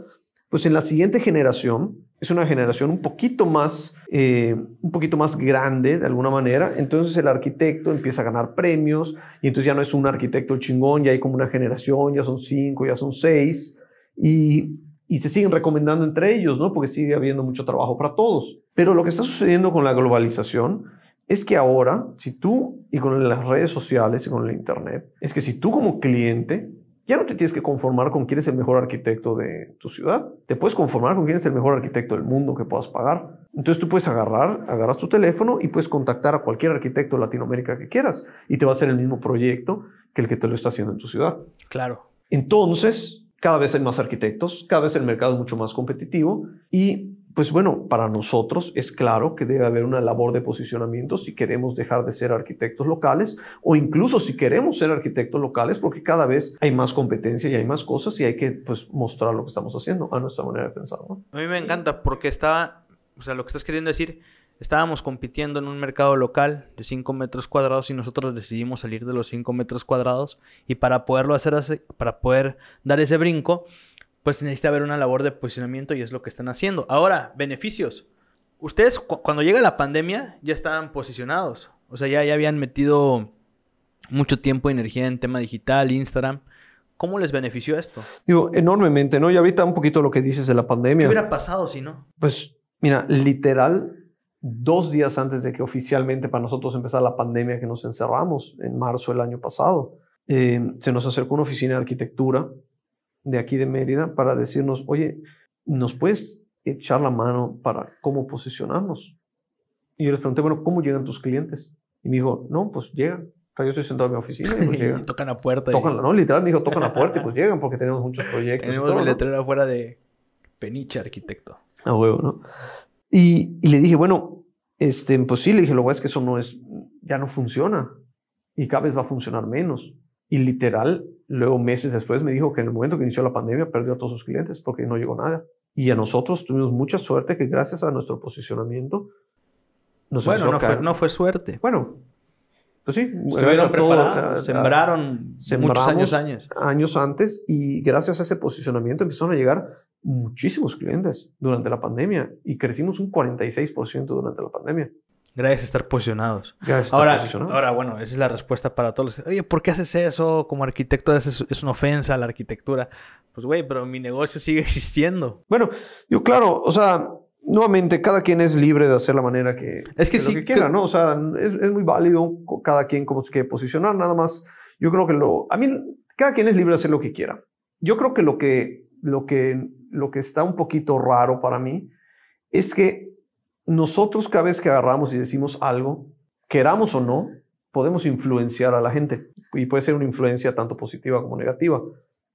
pues en la siguiente generación, es una generación un poquito más, eh, un poquito más grande de alguna manera, entonces el arquitecto empieza a ganar premios y entonces ya no es un arquitecto el chingón, ya hay como una generación, ya son cinco, ya son seis. Y y se siguen recomendando entre ellos, ¿no? Porque sigue habiendo mucho trabajo para todos. Pero lo que está sucediendo con la globalización es que ahora, si tú, y con las redes sociales y con el Internet, es que si tú como cliente ya no te tienes que conformar con quién es el mejor arquitecto de tu ciudad. Te puedes conformar con quién es el mejor arquitecto del mundo que puedas pagar. Entonces tú puedes agarrar, agarras tu teléfono y puedes contactar a cualquier arquitecto de Latinoamérica que quieras y te va a hacer el mismo proyecto que el que te lo está haciendo en tu ciudad. Claro. Entonces, cada vez hay más arquitectos, cada vez el mercado es mucho más competitivo y pues bueno, para nosotros es claro que debe haber una labor de posicionamiento si queremos dejar de ser arquitectos locales o incluso si queremos ser arquitectos locales porque cada vez hay más competencia y hay más cosas y hay que pues mostrar lo que estamos haciendo a nuestra manera de pensar. A mí me encanta porque está o sea, lo que estás queriendo decir Estábamos compitiendo en un mercado local de 5 metros cuadrados y nosotros decidimos salir de los 5 metros cuadrados y para poderlo hacer, para poder dar ese brinco, pues necesita haber una labor de posicionamiento y es lo que están haciendo. Ahora, beneficios. Ustedes cuando llega la pandemia ya estaban posicionados, o sea, ya, ya habían metido mucho tiempo y energía en tema digital, Instagram. ¿Cómo les benefició esto? Digo, enormemente, ¿no? Y ahorita un poquito lo que dices de la pandemia. ¿Qué hubiera pasado si no? Pues mira, literal, dos días antes de que oficialmente para nosotros empezara la pandemia que nos encerramos en marzo del año pasado. Eh, se nos acercó una oficina de arquitectura de aquí de Mérida para decirnos, oye, ¿nos puedes echar la mano para cómo posicionarnos? Y yo les pregunté, bueno, ¿cómo llegan tus clientes? Y me dijo, no, pues llegan. Yo estoy sentado en mi oficina y pues llegan. tocan la puerta. No, literal, me dijo, tocan la puerta y pues llegan porque tenemos muchos proyectos. Tenemos el letrero afuera de Peniche Arquitecto. A huevo, ¿no? Y, le dije, bueno, este, pues sí, le dije, lo que es que eso no es, ya no funciona y cada vez va a funcionar menos. Y literal, luego meses después me dijo que en el momento que inició la pandemia perdió a todos sus clientes porque no llegó nada. Y a nosotros tuvimos mucha suerte que gracias a nuestro posicionamiento Bueno, no fue, no fue, suerte. Bueno, pues sí. preparados, sembraron muchos años, años. Años antes y gracias a ese posicionamiento empezaron a llegar muchísimos clientes durante la pandemia y crecimos un 46% durante la pandemia. Gracias a estar posicionados. Gracias ahora, Ahora, bueno, esa es la respuesta para todos. Oye, ¿por qué haces eso? Como arquitecto es, es una ofensa a la arquitectura. Pues, güey, pero mi negocio sigue existiendo. Bueno, yo claro, o sea, nuevamente, cada quien es libre de hacer la manera que, es lo que quiera, ¿no? O sea, es, es, muy válido cada quien como se quiere posicionar. Nada más, yo creo que lo... A mí, cada quien es libre de hacer lo que quiera. Yo creo que lo que lo que, lo que está un poquito raro para mí es que nosotros cada vez que agarramos y decimos algo, queramos o no, podemos influenciar a la gente y puede ser una influencia tanto positiva como negativa.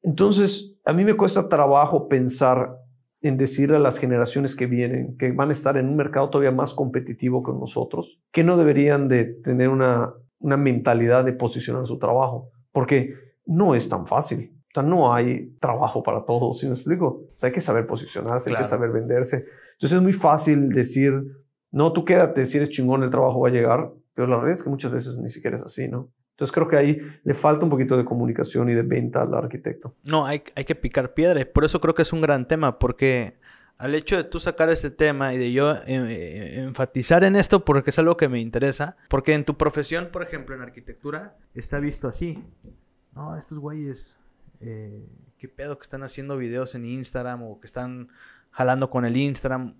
Entonces, a mí me cuesta trabajo pensar en decirle a las generaciones que vienen, que van a estar en un mercado todavía más competitivo que nosotros, que no deberían de tener una, una mentalidad de posicionar su trabajo, porque no es tan fácil. O no hay trabajo para todos, si me explico? O sea, hay que saber posicionarse, hay que saber venderse. Entonces es muy fácil decir, no, tú quédate, si eres chingón, el trabajo va a llegar. Pero la realidad es que muchas veces ni siquiera es así, ¿no? Entonces creo que ahí le falta un poquito de comunicación y de venta al arquitecto. No, hay, hay que picar piedra. Por eso creo que es un gran tema, porque al hecho de tú sacar este tema y de yo eh, eh, enfatizar en esto porque es algo que me interesa, porque en tu profesión, por ejemplo, en arquitectura, está visto así. No, estos güeyes eh, qué pedo que están haciendo videos en Instagram o que están jalando con el Instagram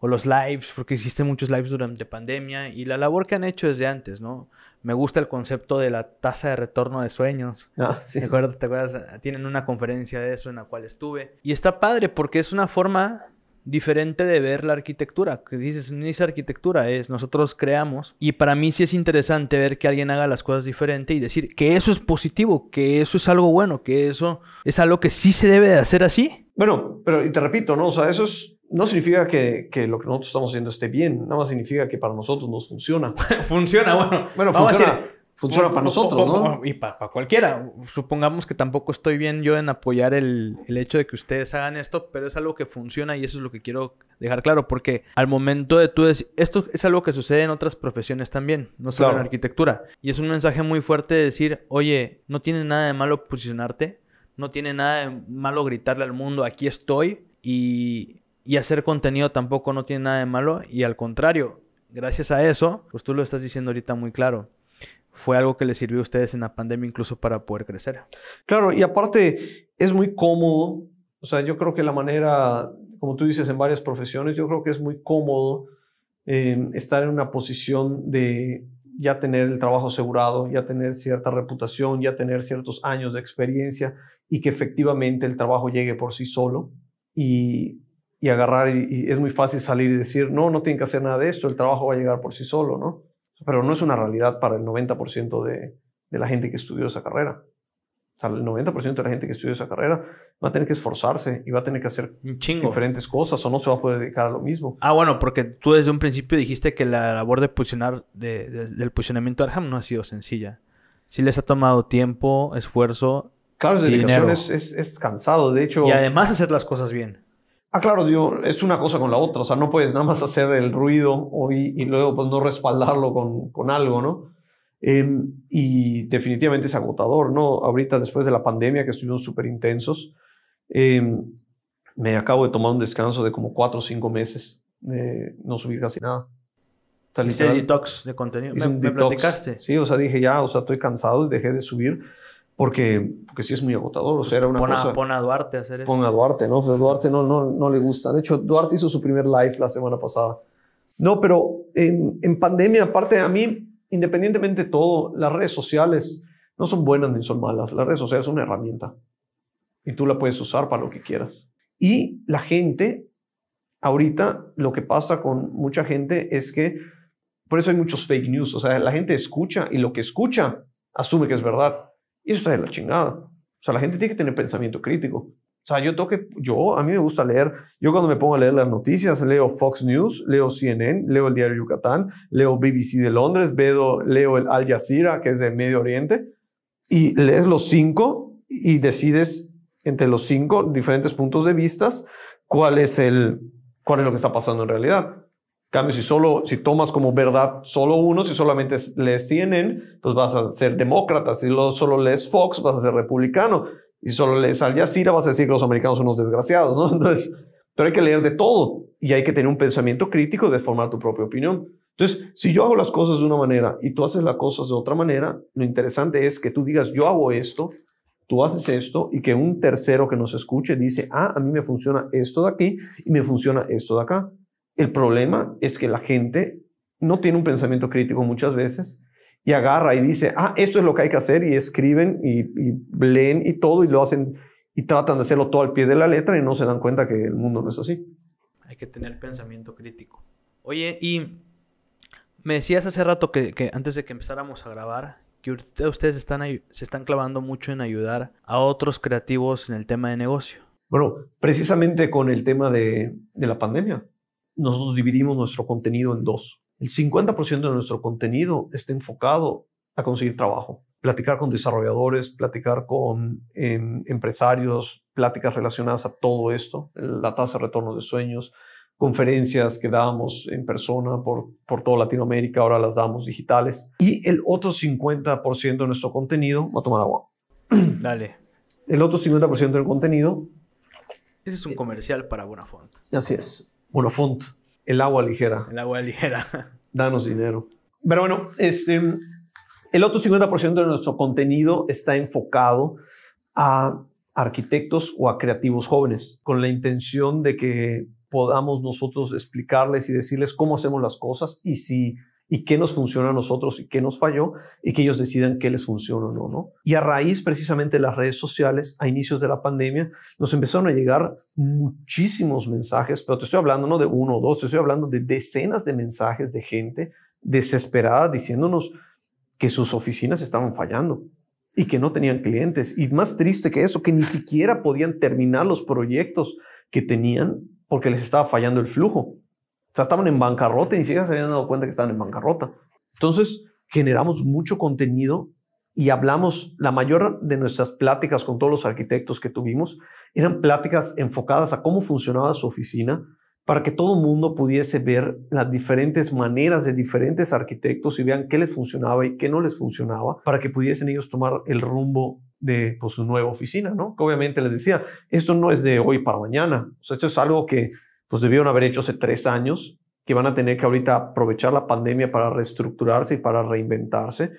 o los lives, porque hiciste muchos lives durante pandemia y la labor que han hecho desde antes, ¿no? Me gusta el concepto de la tasa de retorno de sueños. Ah, ¿Te acuerdas? Tienen una conferencia de eso en la cual estuve. Y está padre porque es una forma diferente de ver la arquitectura, que dices, no es arquitectura, es nosotros creamos. Y para mí sí es interesante ver que alguien haga las cosas diferente y decir que eso es positivo, que eso es algo bueno, que eso es algo que sí se debe de hacer así. Bueno, pero y te repito, ¿no? O sea, eso no significa que, que, lo que nosotros estamos haciendo esté bien, nada más significa que para nosotros nos funciona. funciona, bueno. Bueno, funciona funciona para nosotros, ¿no? Y para, cualquiera. Supongamos que tampoco estoy bien yo en apoyar el, hecho de que ustedes hagan esto, pero es algo que funciona y eso es lo que quiero dejar claro, porque al momento de tú decir, esto es algo que sucede en otras profesiones también, no solo en arquitectura. Y es un mensaje muy fuerte de decir, oye, no tiene nada de malo posicionarte, no tiene nada de malo gritarle al mundo, aquí estoy, y, y hacer contenido tampoco no tiene nada de malo, y al contrario, gracias a eso, pues tú lo estás diciendo ahorita muy claro fue algo que les sirvió a ustedes en la pandemia incluso para poder crecer. Claro, y aparte es muy cómodo, o sea, yo creo que la manera, como tú dices, en varias profesiones, yo creo que es muy cómodo eh, estar en una posición de ya tener el trabajo asegurado, ya tener cierta reputación, ya tener ciertos años de experiencia y que efectivamente el trabajo llegue por sí solo y, agarrar y es muy fácil salir y decir, no, no tienen que hacer nada de esto, el trabajo va a llegar por sí solo, ¿no? pero no es una realidad para el 90% de, de la gente que estudió esa carrera. O sea, el 90% de la gente que estudió esa carrera va a tener que esforzarse y va a tener que hacer diferentes cosas o no se va a poder dedicar a lo mismo. Ah, bueno, porque tú desde un principio dijiste que la labor de posicionar, de, del posicionamiento Arham no ha sido sencilla. Sí les ha tomado tiempo, esfuerzo. Claro, dedicación es, es, cansado. De hecho. Y además hacer las cosas bien. Ah, claro, yo es una cosa con la otra, o sea, no puedes nada más hacer el ruido hoy y luego pues no respaldarlo con, con algo, ¿no? Em, y definitivamente es agotador, ¿no? Ahorita después de la pandemia que estuvimos súper intensos, em, me acabo de tomar un descanso de como cuatro o cinco meses de no subir casi nada. Tal detox de contenido. me, platicaste. Sí, o sea, dije ya, o sea, estoy cansado y dejé de subir porque, porque sí es muy agotador. O sea, era una pon a, a Duarte a hacer eso. Pon a Duarte, ¿no? Pues Duarte no, no, no le gusta. De hecho, Duarte hizo su primer live la semana pasada. No, pero en, en pandemia, aparte a mí, independientemente de todo, las redes sociales no son buenas ni son malas. Las redes sociales son una herramienta y tú la puedes usar para lo que quieras. Y la gente, ahorita lo que pasa con mucha gente es que, por eso hay muchos fake news, o sea, la gente escucha y lo que escucha asume que es verdad. Y eso está de la chingada. O sea, la gente tiene que tener pensamiento crítico. O sea, yo tengo que, yo, a mí me gusta leer, yo cuando me pongo a leer las noticias, leo Fox News, leo CNN, leo el diario Yucatán, leo BBC de Londres, veo, leo el Al Jazeera, que es de Medio Oriente, y lees los cinco y decides entre los cinco diferentes puntos de vistas cuál es el, cuál es lo que está pasando en realidad cambio, si solo, si tomas como verdad solo uno, si solamente lees CNN, pues vas a ser demócrata. Si solo lees Fox, vas a ser republicano. Y solo lees Al Jazeera, vas a decir que los americanos son unos desgraciados, ¿no? Entonces, pero hay que leer de todo y hay que tener un pensamiento crítico de formar tu propia opinión. Entonces, si yo hago las cosas de una manera y tú haces las cosas de otra manera, lo interesante es que tú digas, yo hago esto, tú haces esto y que un tercero que nos escuche dice, ah, a mí me funciona esto de aquí y me funciona esto de acá. El problema es que la gente no tiene un pensamiento crítico muchas veces y agarra y dice, ah, esto es lo que hay que hacer y escriben y, leen y todo y lo hacen y tratan de hacerlo todo al pie de la letra y no se dan cuenta que el mundo no es así. Hay que tener pensamiento crítico. Oye, y me decías hace rato que, antes de que empezáramos a grabar, que ustedes están, se están clavando mucho en ayudar a otros creativos en el tema de negocio. Bueno, precisamente con el tema de la pandemia nosotros dividimos nuestro contenido en dos. El 50% de nuestro contenido está enfocado a conseguir trabajo, platicar con desarrolladores, platicar con em, empresarios, pláticas relacionadas a todo esto, la tasa de retorno de sueños, conferencias que dábamos en persona por, por toda Latinoamérica, ahora las damos digitales. Y el otro 50% de nuestro contenido, va a tomar agua. Dale. El otro 50% del contenido. Ese es un comercial para Bonafont. Así es font, el agua ligera. El agua ligera. Danos dinero. Pero bueno, este, el otro 50% de nuestro contenido está enfocado a arquitectos o a creativos jóvenes, con la intención de que podamos nosotros explicarles y decirles cómo hacemos las cosas y si y qué nos funciona a nosotros y qué nos falló y que ellos decidan qué les funciona o no, no. Y a raíz precisamente de las redes sociales, a inicios de la pandemia, nos empezaron a llegar muchísimos mensajes, pero te estoy hablando no de uno o dos, te estoy hablando de decenas de mensajes de gente desesperada diciéndonos que sus oficinas estaban fallando y que no tenían clientes. Y más triste que eso, que ni siquiera podían terminar los proyectos que tenían porque les estaba fallando el flujo estaban en bancarrota y ni siquiera se habían dado cuenta que estaban en bancarrota. Entonces, generamos mucho contenido y hablamos, la mayor de nuestras pláticas con todos los arquitectos que tuvimos eran pláticas enfocadas a cómo funcionaba su oficina para que todo el mundo pudiese ver las diferentes maneras de diferentes arquitectos y vean qué les funcionaba y qué no les funcionaba para que pudiesen ellos tomar el rumbo de pues, su nueva oficina, ¿no? Que obviamente les decía, esto no es de hoy para mañana, o sea, esto es algo que pues debieron haber hecho hace tres años, que van a tener que ahorita aprovechar la pandemia para reestructurarse y para reinventarse,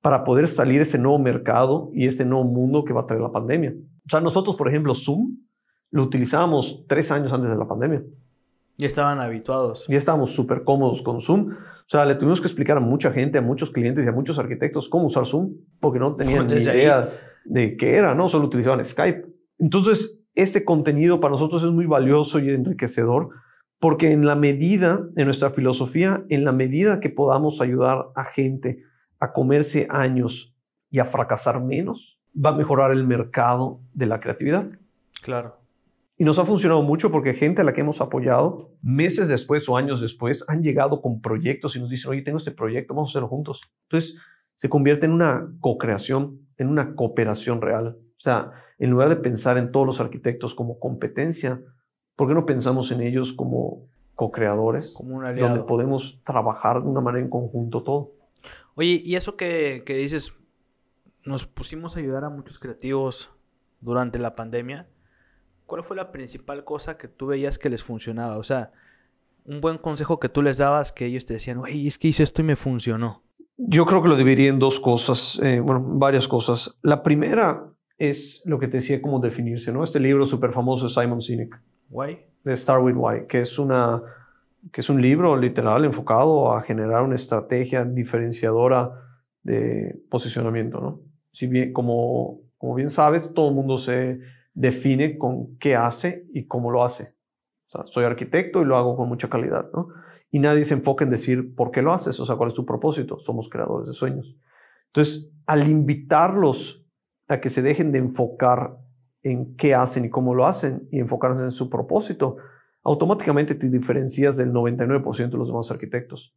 para poder salir ese nuevo mercado y este nuevo mundo que va a traer la pandemia. O sea, nosotros, por ejemplo, Zoom lo utilizábamos tres años antes de la pandemia. Y estaban habituados. Y estábamos súper cómodos con Zoom. O sea, le tuvimos que explicar a mucha gente, a muchos clientes y a muchos arquitectos cómo usar Zoom, porque no tenían ni idea de qué era, ¿no? Solo utilizaban Skype. Entonces, este contenido para nosotros es muy valioso y enriquecedor porque en la medida, de nuestra filosofía, en la medida que podamos ayudar a gente a comerse años y a fracasar menos, va a mejorar el mercado de la creatividad. Claro. Y nos ha funcionado mucho porque gente a la que hemos apoyado, meses después o años después, han llegado con proyectos y nos dicen, oye, tengo este proyecto, vamos a hacerlo juntos. Entonces, se convierte en una co-creación, en una cooperación real. O sea, en lugar de pensar en todos los arquitectos como competencia, ¿por qué no pensamos en ellos como co-creadores? Como un aliado. Donde podemos trabajar de una manera en conjunto todo. Oye, y eso que, dices, nos pusimos a ayudar a muchos creativos durante la pandemia. ¿Cuál fue la principal cosa que tú veías que les funcionaba? O sea, un buen consejo que tú les dabas que ellos te decían, oye, es que hice esto y me funcionó. Yo creo que lo dividiría en dos cosas, eh, bueno, varias cosas. La primera es lo que te decía cómo definirse, ¿no? Este libro súper famoso de Simon Sinek. Why? De Start With Why, que es, una, que es un libro literal enfocado a generar una estrategia diferenciadora de posicionamiento, ¿no? Si bien, como, como bien sabes, todo el mundo se define con qué hace y cómo lo hace. O sea, soy arquitecto y lo hago con mucha calidad, ¿no? Y nadie se enfoca en decir por qué lo haces, o sea, cuál es tu propósito. Somos creadores de sueños. Entonces, al invitarlos a que se dejen de enfocar en qué hacen y cómo lo hacen y enfocarse en su propósito, automáticamente te diferencias del 99% de los demás arquitectos.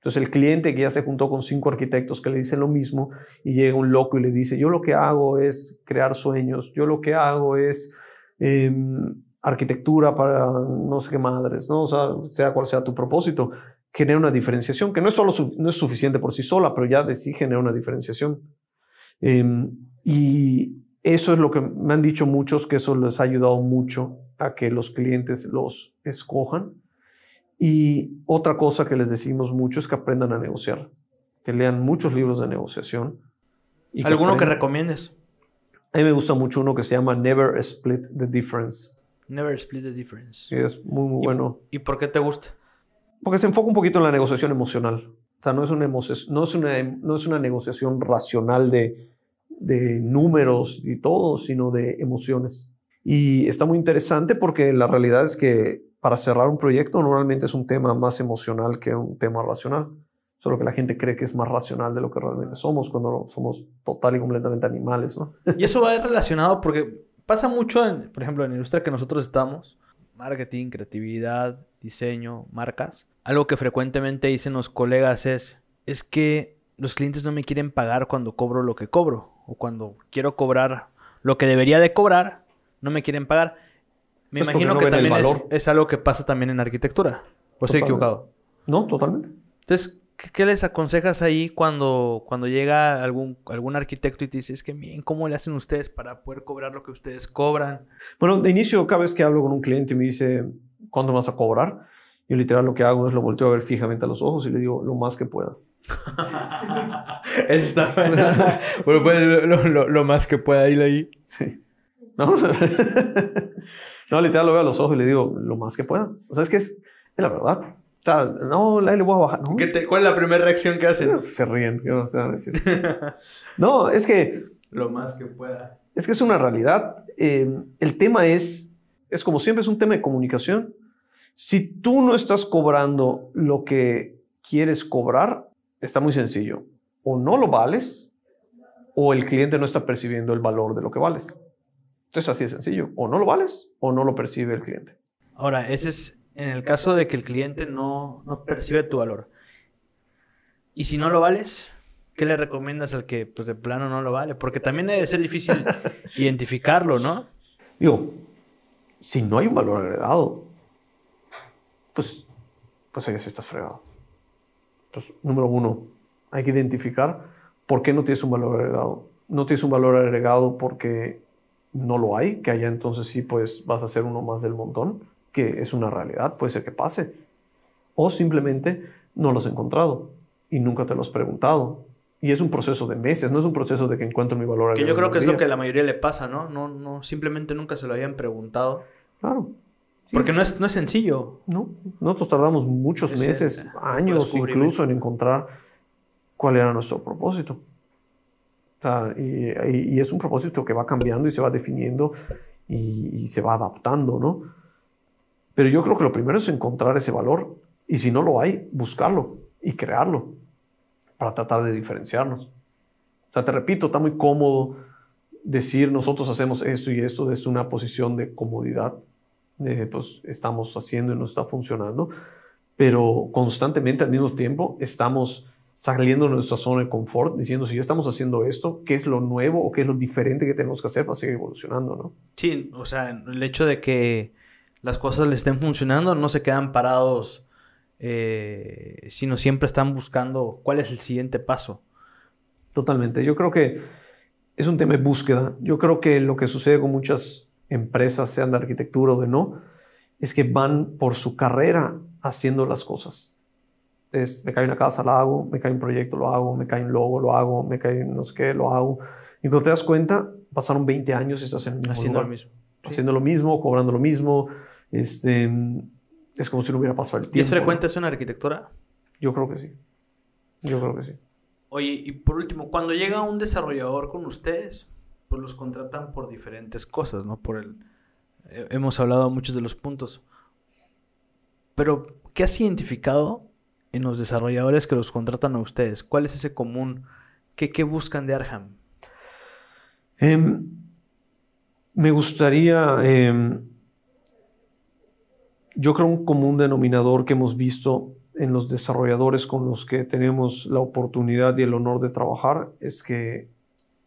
Entonces el cliente que ya se juntó con cinco arquitectos que le dicen lo mismo y llega un loco y le dice, yo lo que hago es crear sueños, yo lo que hago es em, arquitectura para no sé qué madres, ¿no? O sea, sea cual sea tu propósito, genera una diferenciación que no es, solo no es suficiente por sí sola, pero ya de sí genera una diferenciación. Eh, y eso es lo que me han dicho muchos, que eso les ha ayudado mucho a que los clientes los escojan. Y otra cosa que les decimos mucho es que aprendan a negociar, que lean muchos libros de negociación. ¿Alguno que, recomiendes? A mí me gusta mucho uno que se llama Never Split the Difference. Never Split the Difference. es muy, muy bueno. ¿Y por qué te gusta? Porque se enfoca un poquito en la negociación emocional. O sea, no es una, no es una, no es una negociación racional de de números y todo, sino de emociones. Y está muy interesante porque la realidad es que para cerrar un proyecto normalmente es un tema más emocional que un tema racional. Solo que la gente cree que es más racional de lo que realmente somos cuando somos total y completamente animales, ¿no? Y eso va a relacionado porque pasa mucho, en, por ejemplo, en la industria que nosotros estamos, marketing, creatividad, diseño, marcas. Algo que frecuentemente dicen los colegas es, es que los clientes no me quieren pagar cuando cobro lo que cobro o cuando quiero cobrar lo que debería de cobrar, no me quieren pagar. Me imagino que también es, es, algo que pasa también en arquitectura. ¿O estoy equivocado? No, totalmente. Entonces, ¿qué, les aconsejas ahí cuando, cuando llega algún, algún arquitecto y te dice, que miren, ¿cómo le hacen ustedes para poder cobrar lo que ustedes cobran? Bueno, de inicio, cada vez que hablo con un cliente y me dice, cuándo vas a cobrar? Yo literal lo que hago es lo volteo a ver fijamente a los ojos y le digo lo más que pueda. Eso está bueno. Pues, lo, más que pueda ir ahí. No, no, literal lo veo a los ojos y le digo lo más que pueda. O sea, es que es, la verdad. no, le voy a bajar. ¿Cuál es la primera reacción que hacen? Se ríen, no, es que. Lo más que pueda. Es que es una realidad. Eh, el tema es, es como siempre, es un tema de comunicación. Si tú no estás cobrando lo que quieres cobrar, está muy sencillo. O no lo vales o el cliente no está percibiendo el valor de lo que vales. Entonces así de sencillo. O no lo vales o no lo percibe el cliente. Ahora, ese es en el caso de que el cliente no, no percibe tu valor. Y si no lo vales, ¿qué le recomiendas al que pues de plano no lo vale? Porque también debe ser difícil identificarlo, ¿no? Digo, si no hay un valor agregado, pues, pues ahí sí estás fregado. Entonces, número uno, hay que identificar por qué no tienes un valor agregado. No tienes un valor agregado porque no lo hay, que allá entonces sí, pues vas a ser uno más del montón, que es una realidad, puede ser que pase. O simplemente no lo has encontrado y nunca te lo has preguntado. Y es un proceso de meses, no es un proceso de que encuentro mi valor agregado. Que yo creo que es lo que a la mayoría le pasa, ¿no? No, no, simplemente nunca se lo habían preguntado. Claro. Porque no es, no es sencillo. No, nosotros tardamos muchos meses, años incluso en encontrar cuál era nuestro propósito. y, es un propósito que va cambiando y se va definiendo y, se va adaptando, ¿no? Pero yo creo que lo primero es encontrar ese valor y si no lo hay, buscarlo y crearlo para tratar de diferenciarnos. O sea, te repito, está muy cómodo decir nosotros hacemos esto y esto desde una posición de comodidad eh, pues estamos haciendo y no está funcionando, pero constantemente al mismo tiempo estamos saliendo de nuestra zona de confort, diciendo si ya estamos haciendo esto, ¿qué es lo nuevo o qué es lo diferente que tenemos que hacer para seguir evolucionando, no? Sí, o sea, el hecho de que las cosas le estén funcionando, no se quedan parados, eh, sino siempre están buscando cuál es el siguiente paso. Totalmente, yo creo que es un tema de búsqueda. Yo creo que lo que sucede con muchas empresas, sean de arquitectura o de no, es que van por su carrera haciendo las cosas. me cae una casa, la hago, me cae un proyecto, lo hago, me cae un logo, lo hago, me cae no sé qué, lo hago. Y cuando te das cuenta, pasaron 20 años y estás haciendo lo mismo. Haciendo lo mismo, cobrando lo mismo. Este, es como si no hubiera pasado el tiempo. ¿Y es frecuente eso en arquitectura? Yo creo que sí. Yo creo que sí. Oye, y por último, cuando llega un desarrollador con ustedes, pues los contratan por diferentes cosas, ¿no? Por el, eh, hemos hablado muchos de los puntos. Pero, ¿qué has identificado en los desarrolladores que los contratan a ustedes? ¿Cuál es ese común? ¿Qué, buscan de Arham? Em, me gustaría, em, yo creo un común denominador que hemos visto en los desarrolladores con los que tenemos la oportunidad y el honor de trabajar es que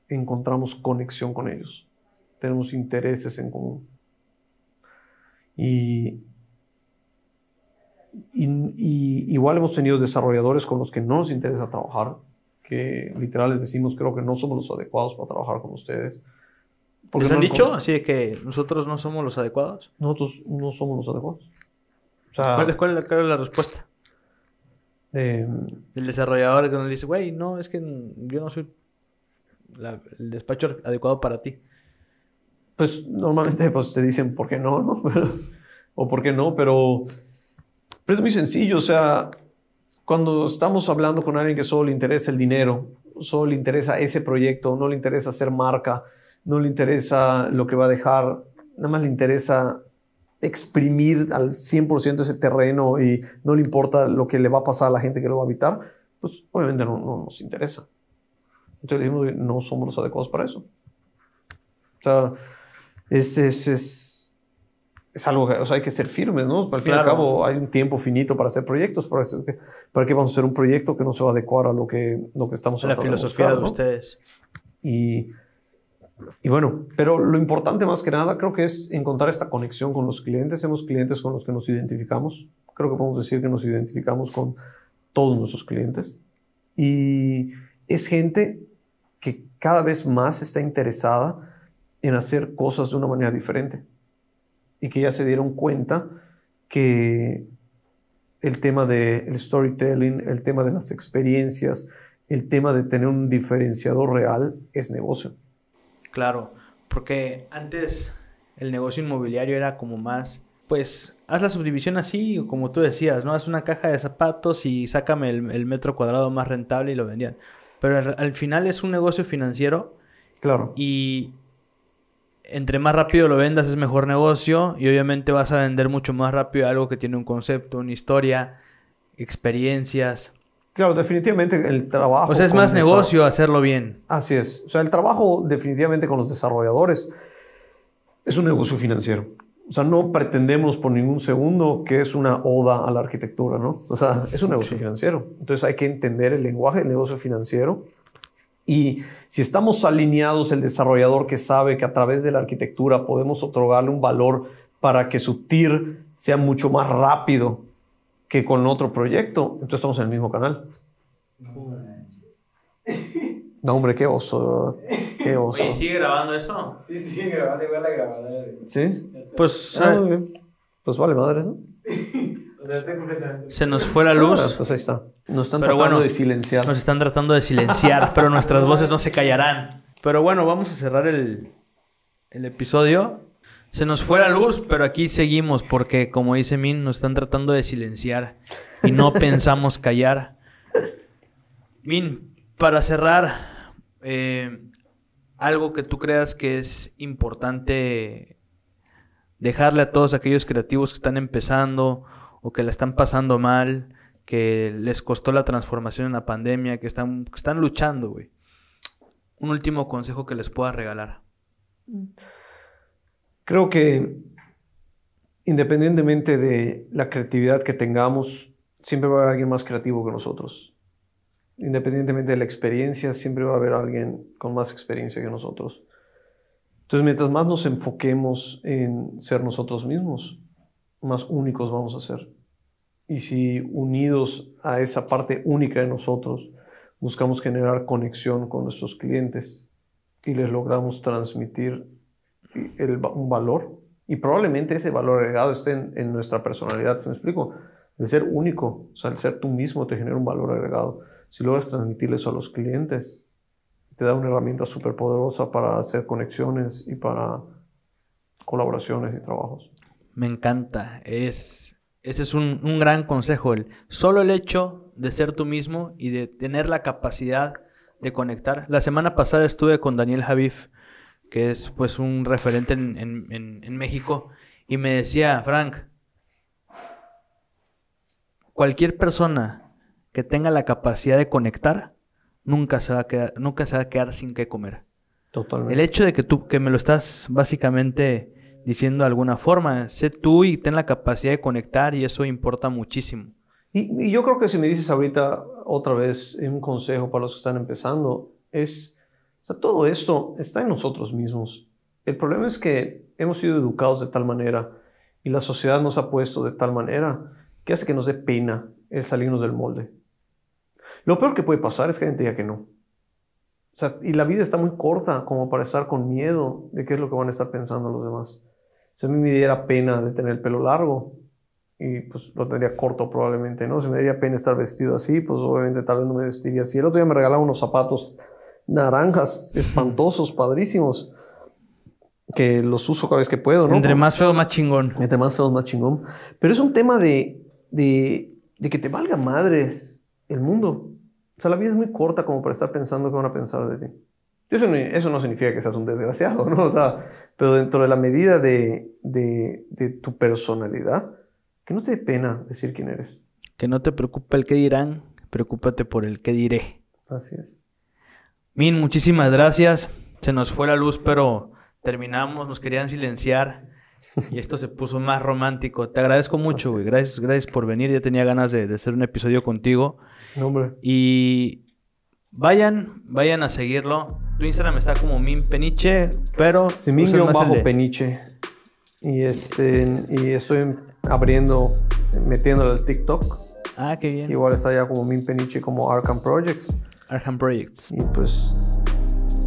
encontramos conexión con ellos, tenemos intereses en común. Y, igual hemos tenido desarrolladores con los que no nos interesa trabajar, que literal les decimos, creo que no somos los adecuados para trabajar con ustedes. ¿Les han dicho así de que nosotros no somos los adecuados? Nosotros no somos los adecuados. ¿Cuál, es la, cuál, es la respuesta? Eh, El desarrollador que nos dice, güey, no, es que yo no soy el despacho adecuado para ti? Pues normalmente pues, te dicen por qué no, ¿no? o por qué no, pero, es muy sencillo. O sea, cuando estamos hablando con alguien que solo le interesa el dinero, solo le interesa ese proyecto, no le interesa hacer marca, no le interesa lo que va a dejar, nada más le interesa exprimir al 100% ese terreno y no le importa lo que le va a pasar a la gente que lo va a habitar, pues obviamente no nos interesa. Entonces dijimos no somos los adecuados para eso. O sea, es, es, es, es algo que o sea, hay que ser firmes, ¿no? Al fin y al cabo hay un tiempo finito para hacer proyectos, para, para qué vamos a hacer un proyecto que no se va a adecuar a lo que, lo que estamos La filosofía de, de ustedes. Y, y bueno, pero lo importante más que nada creo que es encontrar esta conexión con los clientes. Hemos clientes con los que nos identificamos. Creo que podemos decir que nos identificamos con todos nuestros clientes. Y es gente cada vez más está interesada en hacer cosas de una manera diferente y que ya se dieron cuenta que el tema del storytelling, el tema de las experiencias, el tema de tener un diferenciador real es negocio. Claro, porque antes el negocio inmobiliario era como más, pues haz la subdivisión así, como tú decías, ¿no? Haz una caja de zapatos y sácame el, el metro cuadrado más rentable y lo vendían. Pero al, final es un negocio financiero. Claro. Y entre más rápido lo vendas es mejor negocio y obviamente vas a vender mucho más rápido algo que tiene un concepto, una historia, experiencias. Claro, definitivamente el trabajo. O sea, es más negocio hacerlo bien. Así es. O sea, el trabajo definitivamente con los desarrolladores es un negocio financiero. O sea, no pretendemos por ningún segundo que es una oda a la arquitectura, ¿no? O sea, es un negocio financiero. Entonces hay que entender el lenguaje del negocio financiero. Y si estamos alineados, el desarrollador que sabe que a través de la arquitectura podemos otorgarle un valor para que su TIR sea mucho más rápido que con otro proyecto, entonces estamos en el mismo canal. No, hombre, qué oso. Qué oso. ¿sigue grabando eso? Sí, sigue grabando igual la grabadora. ¿Sí? Pues, ah, pues vale, madre Se nos fue la ah, luz. Pues nos están tratando de silenciar. Nos están tratando de silenciar, pero nuestras voces no se callarán. Pero bueno, vamos a cerrar el, el episodio. Se nos fue la luz, pero aquí seguimos porque, como dice Min, nos están tratando de silenciar y no pensamos callar. Min, para cerrar, eh, algo que tú creas que es importante dejarle a todos aquellos creativos que están empezando o que la están pasando mal, que les costó la transformación en la pandemia, que están, están luchando, güey. Un último consejo que les pueda regalar. Creo que independientemente de la creatividad que tengamos, siempre va a haber alguien más creativo que nosotros independientemente de la experiencia, siempre va a haber alguien con más experiencia que nosotros. Entonces, mientras más nos enfoquemos en ser nosotros mismos, más únicos vamos a ser. Y si unidos a esa parte única de nosotros, buscamos generar conexión con nuestros clientes y les logramos transmitir un valor, y probablemente ese valor agregado esté en, nuestra personalidad, ¿se me explico? El ser único, o sea, el ser tú mismo te genera un valor agregado si logras transmitir eso a los clientes, te da una herramienta súper poderosa para hacer conexiones y para colaboraciones y trabajos. Me encanta. Es, ese es un, gran consejo. El, solo el hecho de ser tú mismo y de tener la capacidad de conectar. La semana pasada estuve con Daniel Javif, que es pues un referente en México, y me decía, Frank, cualquier persona que tenga la capacidad de conectar, nunca se va a quedar, nunca se va quedar sin qué comer. Totalmente. El hecho de que tú, que me lo estás básicamente diciendo de alguna forma, sé tú y ten la capacidad de conectar y eso importa muchísimo. Y, yo creo que si me dices ahorita otra vez un consejo para los que están empezando, es, o sea, todo esto está en nosotros mismos. El problema es que hemos sido educados de tal manera y la sociedad nos ha puesto de tal manera que hace que nos dé pena el salirnos del molde. Lo peor que puede pasar es que alguien gente diga que no. O sea, y la vida está muy corta como para estar con miedo de qué es lo que van a estar pensando los demás. Si a mí me diera pena de tener el pelo largo, y pues lo tendría corto probablemente, ¿no? Si me diera pena estar vestido así, pues obviamente tal vez no me vestiría así. El otro día me regalaron unos zapatos naranjas, espantosos, padrísimos, que los uso cada vez que puedo, ¿no? Entre más feo, más chingón. Entre más feo, más chingón. Pero es un tema de, de que te valga madres el mundo. O sea, la vida es muy corta como para estar pensando qué van a pensar de ti. Eso no, eso no significa que seas un desgraciado, ¿no? O sea, pero dentro de la medida de, de, de tu personalidad, que no te dé pena decir quién eres. Que no te preocupe el qué dirán, preocúpate por el qué diré. Así es. Min, muchísimas gracias. Se nos fue la luz, pero terminamos, nos querían silenciar y esto se puso más romántico. Te agradezco mucho, güey. Gracias, gracias por venir. Ya tenía ganas de, de hacer un episodio contigo. Y vayan, vayan a seguirlo. Tu Instagram está como Min Peniche, pero. Sí, Min bajo Peniche. Y, este, y estoy abriendo, metiéndole el TikTok. Ah, qué bien. Igual está ya como Min Peniche, como Arkham Projects. Arkham Projects. Y pues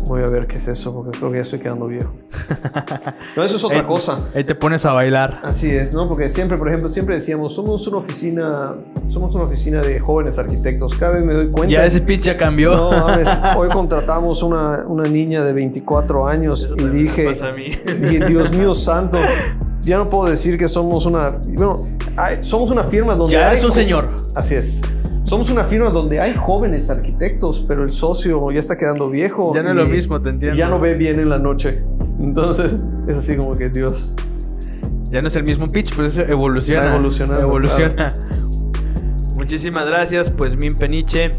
Voy a ver qué es eso, porque creo que ya estoy quedando viejo. No, eso es otra cosa. Ahí te pones a bailar. Así es, ¿no? Porque siempre, por ejemplo, siempre decíamos, somos una oficina, somos una oficina de jóvenes arquitectos. Cada vez me doy cuenta. Ya ese pitch ya cambió. No, hoy contratamos una, niña de 24 años y dije, Dios mío santo, ya no puedo decir que somos una, bueno, somos una firma donde... Ya es un señor. Así es. Somos una firma donde hay jóvenes arquitectos, pero el socio ya está quedando viejo. Ya no es lo mismo, te entiendo. Ya no ve bien en la noche. Entonces, es así como que, Dios. Ya no es el mismo pitch, pero eso evoluciona. Evoluciona. Evoluciona. Muchísimas gracias, pues Min Peniche.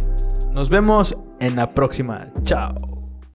Nos vemos en la próxima. Chao.